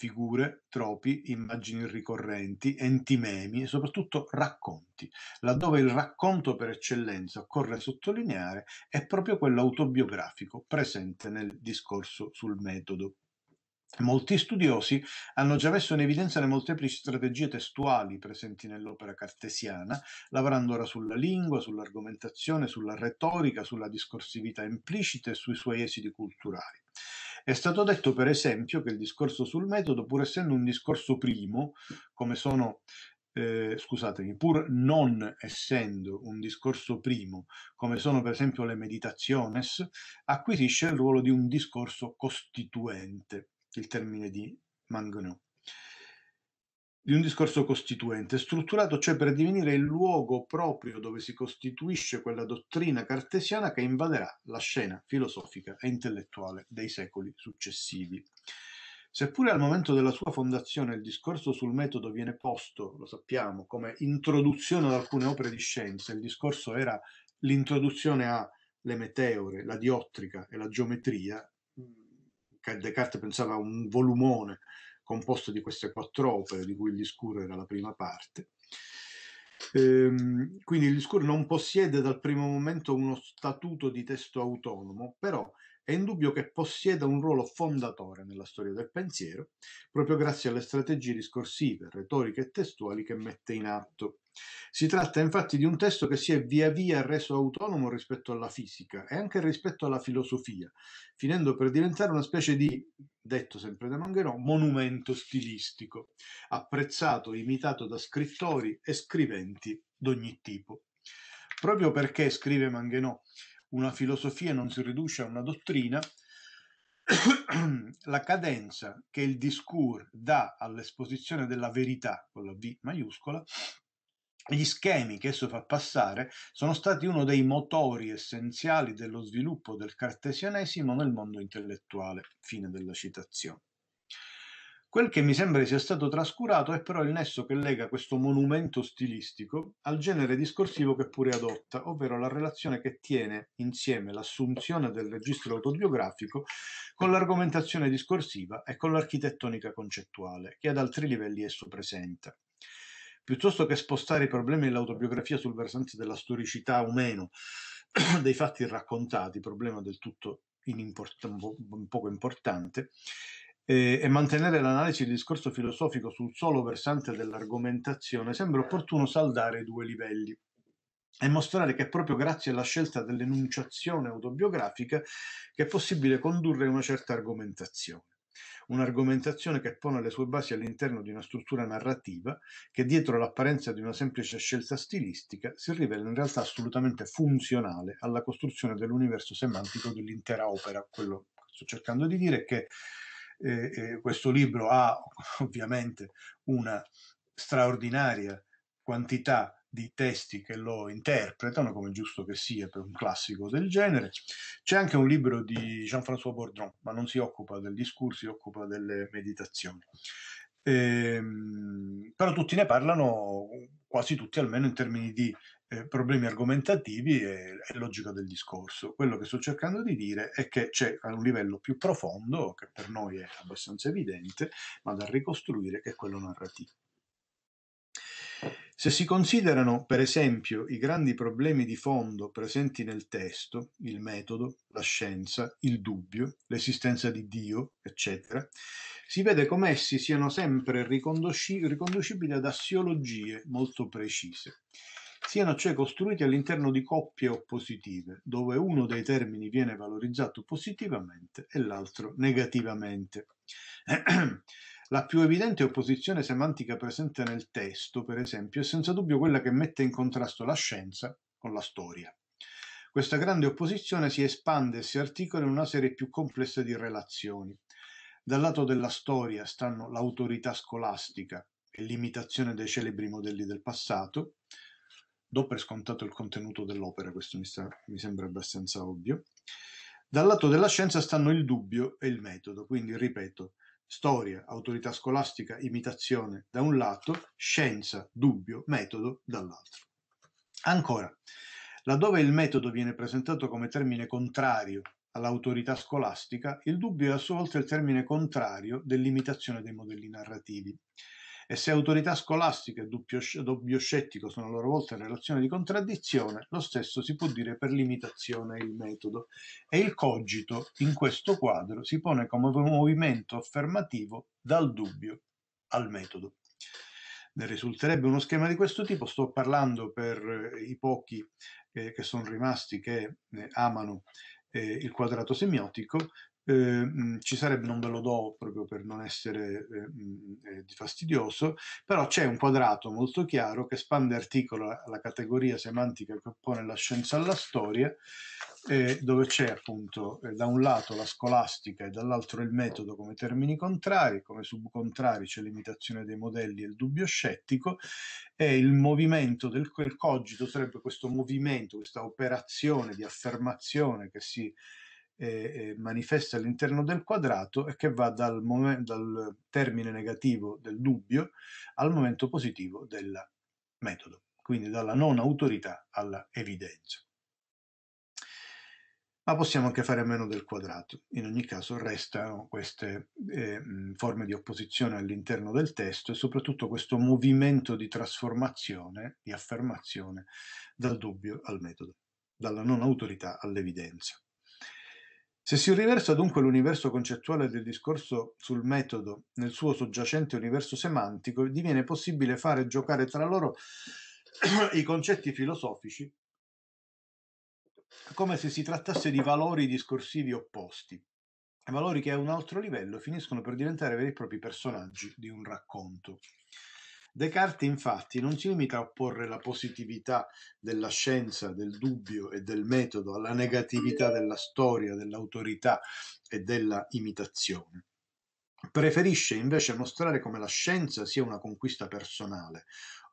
[SPEAKER 2] figure, tropi, immagini ricorrenti, entimemi e soprattutto racconti, laddove il racconto per eccellenza, occorre sottolineare, è proprio quello autobiografico presente nel discorso sul metodo. Molti studiosi hanno già messo in evidenza le molteplici strategie testuali presenti nell'opera cartesiana, lavorando ora sulla lingua, sull'argomentazione, sulla retorica, sulla discorsività implicita e sui suoi esiti culturali. È stato detto per esempio che il discorso sul metodo, pur essendo un discorso primo, come sono eh, scusatemi, pur non essendo un discorso primo, come sono per esempio le meditaciones, acquisisce il ruolo di un discorso costituente, il termine di Mangnot di un discorso costituente, strutturato cioè per divenire il luogo proprio dove si costituisce quella dottrina cartesiana che invaderà la scena filosofica e intellettuale dei secoli successivi. Seppure al momento della sua fondazione il discorso sul metodo viene posto, lo sappiamo, come introduzione ad alcune opere di scienza, il discorso era l'introduzione alle meteore, la diottrica e la geometria, Descartes pensava a un volumone composto di queste quattro opere, di cui il discurso era la prima parte. Ehm, quindi il discurso non possiede dal primo momento uno statuto di testo autonomo, però è indubbio che possieda un ruolo fondatore nella storia del pensiero, proprio grazie alle strategie discorsive, retoriche e testuali che mette in atto. Si tratta infatti di un testo che si è via via reso autonomo rispetto alla fisica e anche rispetto alla filosofia, finendo per diventare una specie di, detto sempre da Mangherò, monumento stilistico, apprezzato e imitato da scrittori e scriventi d'ogni tipo. Proprio perché, scrive Mangherò, una filosofia non si riduce a una dottrina, la cadenza che il discours dà all'esposizione della verità, con la V maiuscola, gli schemi che esso fa passare sono stati uno dei motori essenziali dello sviluppo del cartesianesimo nel mondo intellettuale. Fine della citazione. Quel che mi sembra sia stato trascurato è però il nesso che lega questo monumento stilistico al genere discorsivo che pure adotta, ovvero la relazione che tiene insieme l'assunzione del registro autobiografico con l'argomentazione discorsiva e con l'architettonica concettuale, che ad altri livelli esso presenta piuttosto che spostare i problemi dell'autobiografia sul versante della storicità o meno dei fatti raccontati, problema del tutto import- poco importante, e, e mantenere l'analisi del discorso filosofico sul solo versante dell'argomentazione, sembra opportuno saldare i due livelli e mostrare che è proprio grazie alla scelta dell'enunciazione autobiografica che è possibile condurre una certa argomentazione. Un'argomentazione che pone le sue basi all'interno di una struttura narrativa che dietro l'apparenza di una semplice scelta stilistica si rivela in realtà assolutamente funzionale alla costruzione dell'universo semantico dell'intera opera. Quello che sto cercando di dire è che eh, questo libro ha ovviamente una straordinaria quantità di testi che lo interpretano, come giusto che sia per un classico del genere. C'è anche un libro di Jean-François Bordron, ma non si occupa del discorso, si occupa delle meditazioni. Ehm, però tutti ne parlano, quasi tutti almeno in termini di eh, problemi argomentativi e, e logica del discorso. Quello che sto cercando di dire è che c'è a un livello più profondo, che per noi è abbastanza evidente, ma da ricostruire, che è quello narrativo. Se si considerano, per esempio, i grandi problemi di fondo presenti nel testo, il metodo, la scienza, il dubbio, l'esistenza di Dio, eccetera, si vede come essi siano sempre riconducibili ad assiologie molto precise siano cioè costruiti all'interno di coppie oppositive, dove uno dei termini viene valorizzato positivamente e l'altro negativamente. La più evidente opposizione semantica presente nel testo, per esempio, è senza dubbio quella che mette in contrasto la scienza con la storia. Questa grande opposizione si espande e si articola in una serie più complessa di relazioni. Dal lato della storia stanno l'autorità scolastica e l'imitazione dei celebri modelli del passato, do per scontato il contenuto dell'opera, questo mi, sta, mi sembra abbastanza ovvio. Dal lato della scienza stanno il dubbio e il metodo, quindi ripeto, storia, autorità scolastica, imitazione da un lato, scienza, dubbio, metodo dall'altro. Ancora, laddove il metodo viene presentato come termine contrario all'autorità scolastica, il dubbio è a sua volta il termine contrario dell'imitazione dei modelli narrativi e se autorità scolastiche scettico sono a loro volta in relazione di contraddizione, lo stesso si può dire per l'imitazione il metodo. E il cogito in questo quadro si pone come movimento affermativo dal dubbio al metodo. Ne risulterebbe uno schema di questo tipo, sto parlando per eh, i pochi eh, che sono rimasti che eh, amano eh, il quadrato semiotico, Ehm, ci sarebbe, non ve lo do proprio per non essere eh, eh fastidioso, però c'è un quadrato molto chiaro che spande articolo alla categoria semantica che oppone la scienza alla storia, eh, dove c'è appunto eh, da un lato la scolastica e dall'altro il metodo come termini contrari, come subcontrari c'è l'imitazione dei modelli e il dubbio scettico, e il movimento del quel cogito sarebbe questo movimento, questa operazione di affermazione che si eh, manifesta all'interno del quadrato e che va dal, momen- dal termine negativo del dubbio al momento positivo del metodo, quindi dalla non autorità alla evidenza. Ma possiamo anche fare a meno del quadrato. In ogni caso restano queste eh, forme di opposizione all'interno del testo e soprattutto questo movimento di trasformazione, di affermazione, dal dubbio al metodo, dalla non autorità all'evidenza. Se si riversa dunque l'universo concettuale del discorso sul metodo nel suo soggiacente universo semantico, diviene possibile fare giocare tra loro i concetti filosofici come se si trattasse di valori discorsivi opposti, valori che a un altro livello finiscono per diventare veri e propri personaggi di un racconto. Descartes infatti non si limita a opporre la positività della scienza, del dubbio e del metodo alla negatività della storia, dell'autorità e della imitazione. Preferisce invece mostrare come la scienza sia una conquista personale,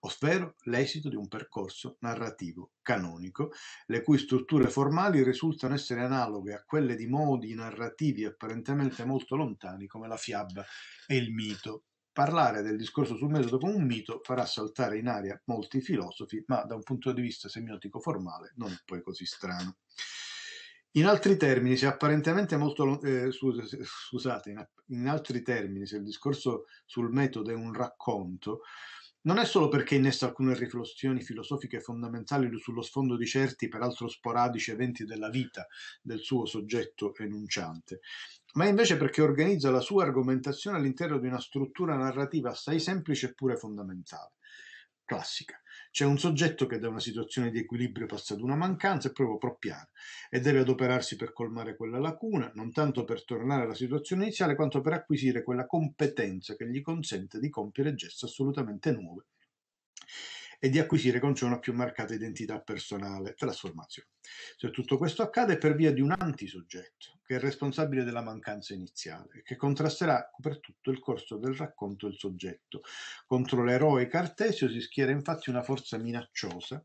[SPEAKER 2] ovvero l'esito di un percorso narrativo canonico, le cui strutture formali risultano essere analoghe a quelle di modi narrativi apparentemente molto lontani come la fiaba e il mito parlare del discorso sul metodo come un mito farà saltare in aria molti filosofi, ma da un punto di vista semiotico formale non è poi così strano. In altri termini, se apparentemente molto eh, scusate, in, in altri termini, se il discorso sul metodo è un racconto, non è solo perché innesta alcune riflessioni filosofiche fondamentali sullo sfondo di certi, peraltro sporadici, eventi della vita del suo soggetto enunciante, ma invece perché organizza la sua argomentazione all'interno di una struttura narrativa assai semplice eppure fondamentale, classica. C'è un soggetto che da una situazione di equilibrio passa ad una mancanza e proprio proppiana e deve adoperarsi per colmare quella lacuna, non tanto per tornare alla situazione iniziale quanto per acquisire quella competenza che gli consente di compiere gesti assolutamente nuovi e di acquisire con ciò una più marcata identità personale, trasformazione. Se tutto questo accade è per via di un antisoggetto, che è responsabile della mancanza iniziale, che contrasterà per tutto il corso del racconto il soggetto. Contro l'eroe Cartesio si schiera infatti una forza minacciosa,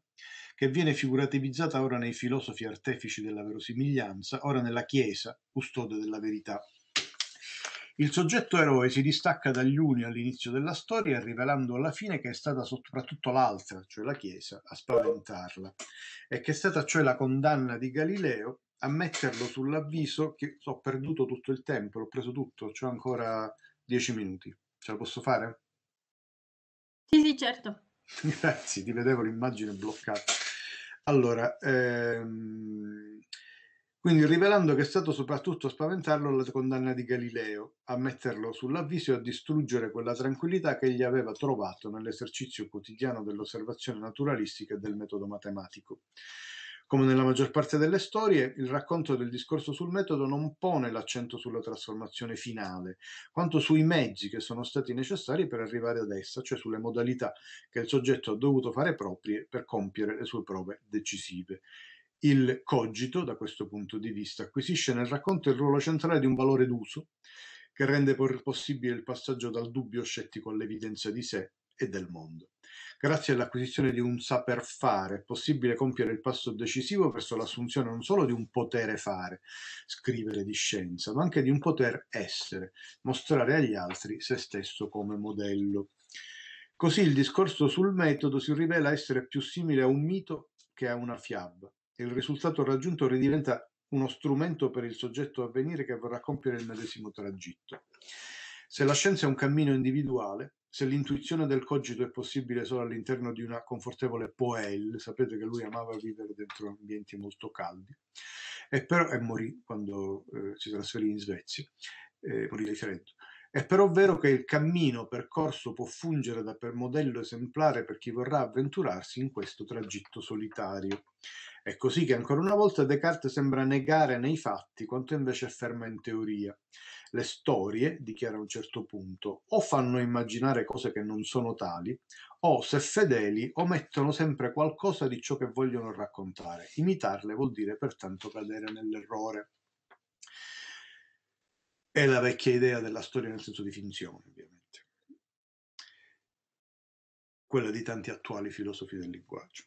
[SPEAKER 2] che viene figurativizzata ora nei filosofi artefici della verosimiglianza, ora nella Chiesa, custode della verità il soggetto eroe si distacca dagli uni all'inizio della storia, rivelando alla fine che è stata soprattutto l'altra, cioè la Chiesa, a spaventarla, e che è stata cioè la condanna di Galileo a metterlo sull'avviso che ho perduto tutto il tempo, l'ho preso tutto, ho ancora dieci minuti. Ce la posso fare?
[SPEAKER 3] Sì, sì, certo.
[SPEAKER 2] Grazie, ti vedevo l'immagine bloccata. Allora, ehm, quindi rivelando che è stato soprattutto a spaventarlo la condanna di Galileo, a metterlo sull'avviso e a distruggere quella tranquillità che gli aveva trovato nell'esercizio quotidiano dell'osservazione naturalistica e del metodo matematico. Come nella maggior parte delle storie, il racconto del discorso sul metodo non pone l'accento sulla trasformazione finale, quanto sui mezzi che sono stati necessari per arrivare ad essa, cioè sulle modalità che il soggetto ha dovuto fare proprie per compiere le sue prove decisive. Il cogito, da questo punto di vista, acquisisce nel racconto il ruolo centrale di un valore d'uso che rende possibile il passaggio dal dubbio scettico all'evidenza di sé e del mondo. Grazie all'acquisizione di un saper fare è possibile compiere il passo decisivo verso l'assunzione non solo di un potere fare, scrivere di scienza, ma anche di un poter essere, mostrare agli altri se stesso come modello. Così il discorso sul metodo si rivela essere più simile a un mito che a una fiaba, e il risultato raggiunto ridiventa uno strumento per il soggetto a venire che vorrà compiere il medesimo tragitto. Se la scienza è un cammino individuale, se l'intuizione del cogito è possibile solo all'interno di una confortevole poel, sapete che lui amava vivere dentro ambienti molto caldi, e, però, e morì quando eh, si trasferì in Svezia, eh, morì di freddo. È però vero che il cammino percorso può fungere da per modello esemplare per chi vorrà avventurarsi in questo tragitto solitario. È così che ancora una volta Descartes sembra negare nei fatti quanto invece afferma in teoria. Le storie, dichiara a un certo punto, o fanno immaginare cose che non sono tali, o, se fedeli, omettono sempre qualcosa di ciò che vogliono raccontare. Imitarle vuol dire pertanto cadere nell'errore. È la vecchia idea della storia nel senso di finzione, ovviamente quella di tanti attuali filosofi del linguaggio.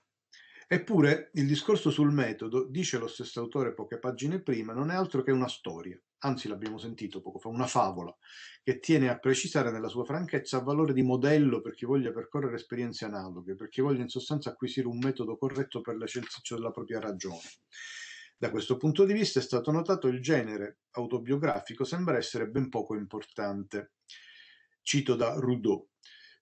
[SPEAKER 2] Eppure il discorso sul metodo, dice lo stesso autore poche pagine prima, non è altro che una storia, anzi l'abbiamo sentito poco fa, una favola, che tiene a precisare nella sua franchezza valore di modello per chi voglia percorrere esperienze analoghe, per chi voglia in sostanza acquisire un metodo corretto per l'esercizio della propria ragione. Da questo punto di vista è stato notato il genere autobiografico sembra essere ben poco importante. Cito da Roudot.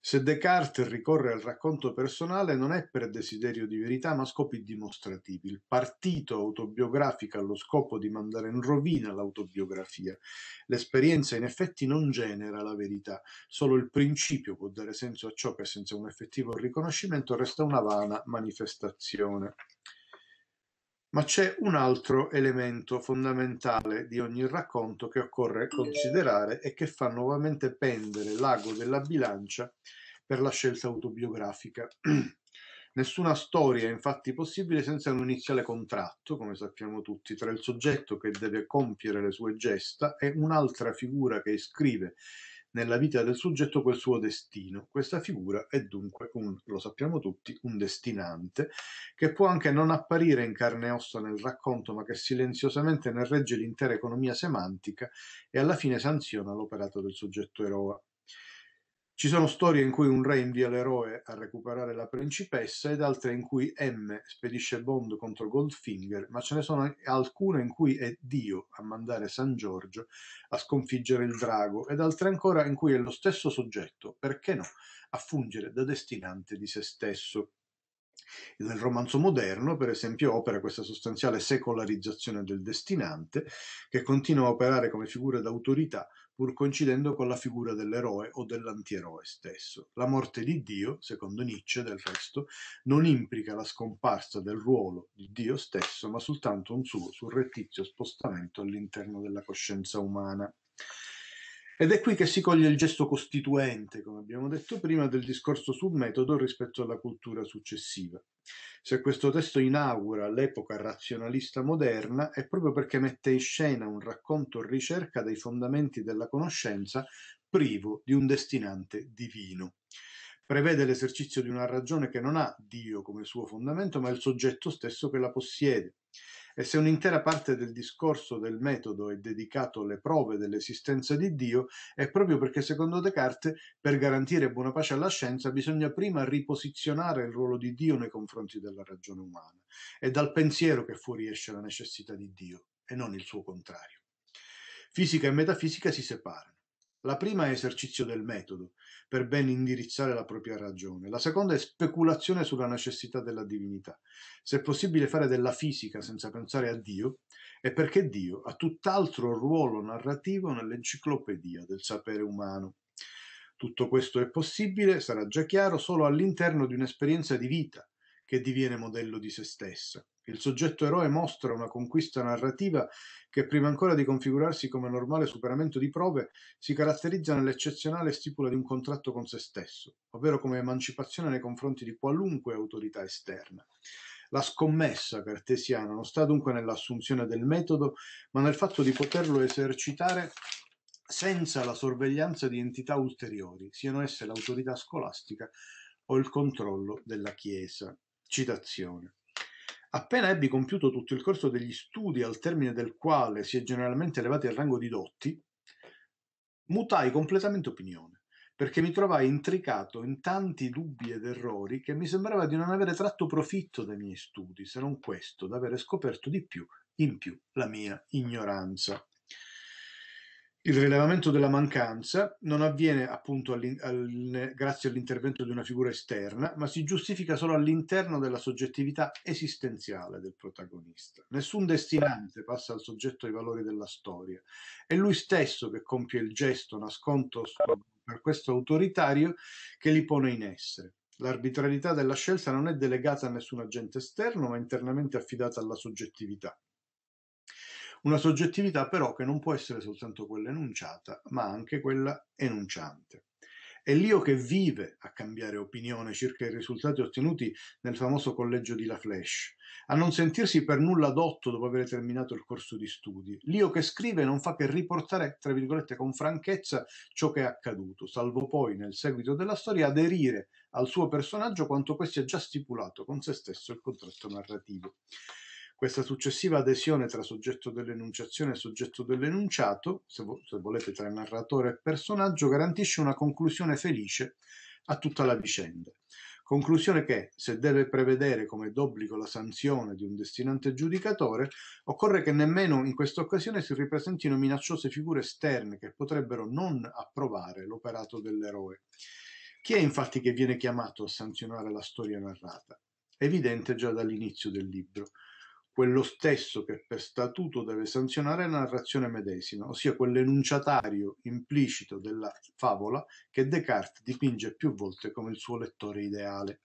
[SPEAKER 2] Se Descartes ricorre al racconto personale non è per desiderio di verità ma scopi dimostrativi. Il partito autobiografico ha lo scopo di mandare in rovina l'autobiografia. L'esperienza in effetti non genera la verità, solo il principio può dare senso a ciò che senza un effettivo riconoscimento resta una vana manifestazione. Ma c'è un altro elemento fondamentale di ogni racconto che occorre considerare e che fa nuovamente pendere l'ago della bilancia per la scelta autobiografica. Nessuna storia è infatti possibile senza un iniziale contratto, come sappiamo tutti, tra il soggetto che deve compiere le sue gesta e un'altra figura che scrive nella vita del soggetto quel suo destino. Questa figura è dunque, un, lo sappiamo tutti, un destinante, che può anche non apparire in carne e ossa nel racconto, ma che silenziosamente ne regge l'intera economia semantica e alla fine sanziona l'operato del soggetto eroe. Ci sono storie in cui un re invia l'eroe a recuperare la principessa ed altre in cui M spedisce Bond contro Goldfinger, ma ce ne sono alcune in cui è Dio a mandare San Giorgio a sconfiggere il drago ed altre ancora in cui è lo stesso soggetto, perché no, a fungere da destinante di se stesso. Nel romanzo moderno, per esempio, opera questa sostanziale secolarizzazione del destinante, che continua a operare come figura d'autorità pur coincidendo con la figura dell'eroe o dell'antieroe stesso. La morte di Dio, secondo Nietzsche del resto, non implica la scomparsa del ruolo di Dio stesso, ma soltanto un suo surrettizio spostamento all'interno della coscienza umana. Ed è qui che si coglie il gesto costituente, come abbiamo detto prima, del discorso sul metodo rispetto alla cultura successiva. Se questo testo inaugura l'epoca razionalista moderna è proprio perché mette in scena un racconto ricerca dei fondamenti della conoscenza privo di un destinante divino. Prevede l'esercizio di una ragione che non ha Dio come suo fondamento, ma il soggetto stesso che la possiede. E se un'intera parte del discorso del metodo è dedicato alle prove dell'esistenza di Dio, è proprio perché secondo Descartes, per garantire buona pace alla scienza, bisogna prima riposizionare il ruolo di Dio nei confronti della ragione umana. È dal pensiero che fuoriesce la necessità di Dio e non il suo contrario. Fisica e metafisica si separano. La prima è esercizio del metodo, per ben indirizzare la propria ragione. La seconda è speculazione sulla necessità della divinità. Se è possibile fare della fisica senza pensare a Dio, è perché Dio ha tutt'altro ruolo narrativo nell'enciclopedia del sapere umano. Tutto questo è possibile, sarà già chiaro, solo all'interno di un'esperienza di vita, che diviene modello di se stessa. Il soggetto eroe mostra una conquista narrativa che, prima ancora di configurarsi come normale superamento di prove, si caratterizza nell'eccezionale stipula di un contratto con se stesso, ovvero come emancipazione nei confronti di qualunque autorità esterna. La scommessa cartesiana non sta dunque nell'assunzione del metodo, ma nel fatto di poterlo esercitare senza la sorveglianza di entità ulteriori, siano esse l'autorità scolastica o il controllo della Chiesa. Citazione. Appena ebbi compiuto tutto il corso degli studi al termine del quale si è generalmente elevati al rango di dotti, mutai completamente opinione, perché mi trovai intricato in tanti dubbi ed errori che mi sembrava di non avere tratto profitto dai miei studi, se non questo, d'avere scoperto di più in più la mia ignoranza. Il rilevamento della mancanza non avviene appunto all all grazie all'intervento di una figura esterna, ma si giustifica solo all'interno della soggettività esistenziale del protagonista. Nessun destinante passa al soggetto i valori della storia. È lui stesso che compie il gesto nascosto per questo autoritario che li pone in essere. L'arbitrarietà della scelta non è delegata a nessun agente esterno, ma internamente affidata alla soggettività. Una soggettività però che non può essere soltanto quella enunciata, ma anche quella enunciante. È l'io che vive a cambiare opinione circa i risultati ottenuti nel famoso collegio di La Flèche, a non sentirsi per nulla dotto dopo aver terminato il corso di studi. L'io che scrive non fa che riportare, tra virgolette, con franchezza ciò che è accaduto, salvo poi nel seguito della storia aderire al suo personaggio quanto questi ha già stipulato con se stesso il contratto narrativo. Questa successiva adesione tra soggetto dell'enunciazione e soggetto dell'enunciato, se, vo- se volete tra narratore e personaggio, garantisce una conclusione felice a tutta la vicenda. Conclusione che, se deve prevedere come d'obbligo la sanzione di un destinante giudicatore, occorre che nemmeno in questa occasione si ripresentino minacciose figure esterne che potrebbero non approvare l'operato dell'eroe. Chi è infatti che viene chiamato a sanzionare la storia narrata? Evidente già dall'inizio del libro quello stesso che per statuto deve sanzionare la narrazione medesima, ossia quell'enunciatario implicito della favola che Descartes dipinge più volte come il suo lettore ideale.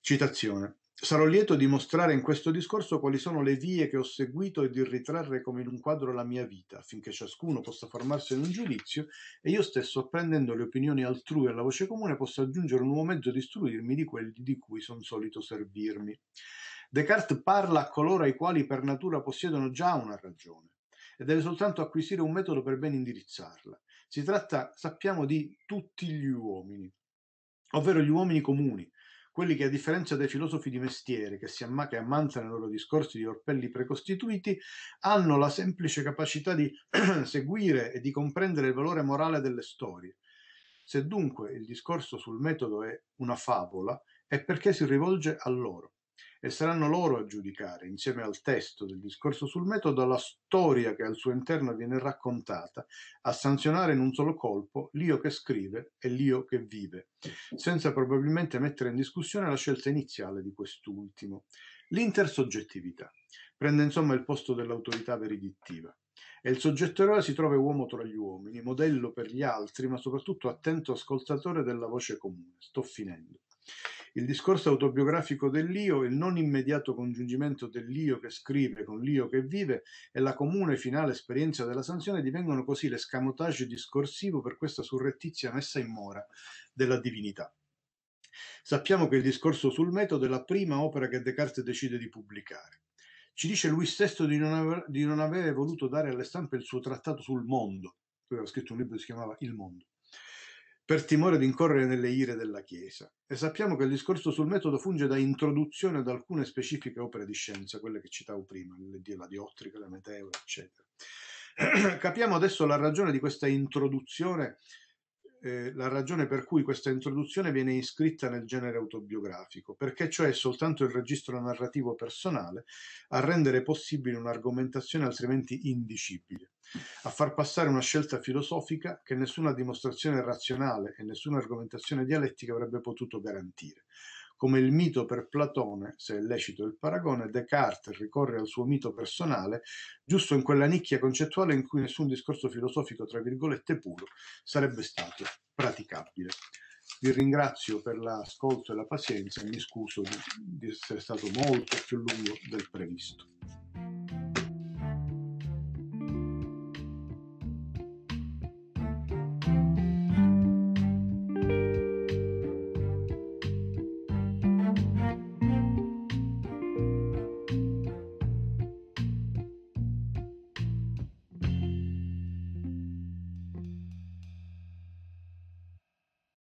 [SPEAKER 2] Citazione. Sarò lieto di mostrare in questo discorso quali sono le vie che ho seguito e di ritrarre come in un quadro la mia vita, affinché ciascuno possa formarsi in un giudizio e io stesso, apprendendo le opinioni altrui e la voce comune, possa aggiungere un nuovo mezzo di istruirmi di quelli di cui sono solito servirmi. Descartes parla a coloro ai quali per natura possiedono già una ragione e deve soltanto acquisire un metodo per ben indirizzarla. Si tratta, sappiamo, di tutti gli uomini, ovvero gli uomini comuni, quelli che a differenza dei filosofi di mestiere che si ammacca e ammanzano i loro discorsi di orpelli precostituiti, hanno la semplice capacità di seguire e di comprendere il valore morale delle storie. Se dunque il discorso sul metodo è una favola, è perché si rivolge a loro e saranno loro a giudicare, insieme al testo del discorso sul metodo, la storia che al suo interno viene raccontata, a sanzionare in un solo colpo l'io che scrive e l'io che vive, senza probabilmente mettere in discussione la scelta iniziale di quest'ultimo. L'intersoggettività prende insomma il posto dell'autorità veridittiva. E il soggetto eroe si trova uomo tra gli uomini, modello per gli altri, ma soprattutto attento ascoltatore della voce comune. Sto finendo. Il discorso autobiografico dell'io, il non immediato congiungimento dell'io che scrive con l'io che vive e la comune finale esperienza della sanzione divengono così l'escamotage discorsivo per questa surrettizia messa in mora della divinità. Sappiamo che il discorso sul metodo è la prima opera che Descartes decide di pubblicare. Ci dice lui stesso di non, aver, di non avere voluto dare alle stampe il suo trattato sul mondo, lui aveva scritto un libro che si chiamava Il mondo per timore di incorrere nelle ire della Chiesa. E sappiamo che il discorso sul metodo funge da introduzione ad alcune specifiche opere di scienza, quelle che citavo prima, la diottrica, la meteora, eccetera. Capiamo adesso la ragione di questa introduzione eh, la ragione per cui questa introduzione viene iscritta nel genere autobiografico, perché cioè è soltanto il registro narrativo personale a rendere possibile un'argomentazione altrimenti indicibile, a far passare una scelta filosofica che nessuna dimostrazione razionale e nessuna argomentazione dialettica avrebbe potuto garantire. Come il mito per Platone, se è lecito il paragone, Descartes ricorre al suo mito personale, giusto in quella nicchia concettuale in cui nessun discorso filosofico, tra virgolette, puro sarebbe stato praticabile. Vi ringrazio per l'ascolto e la pazienza e mi scuso di, di essere stato molto più lungo del previsto.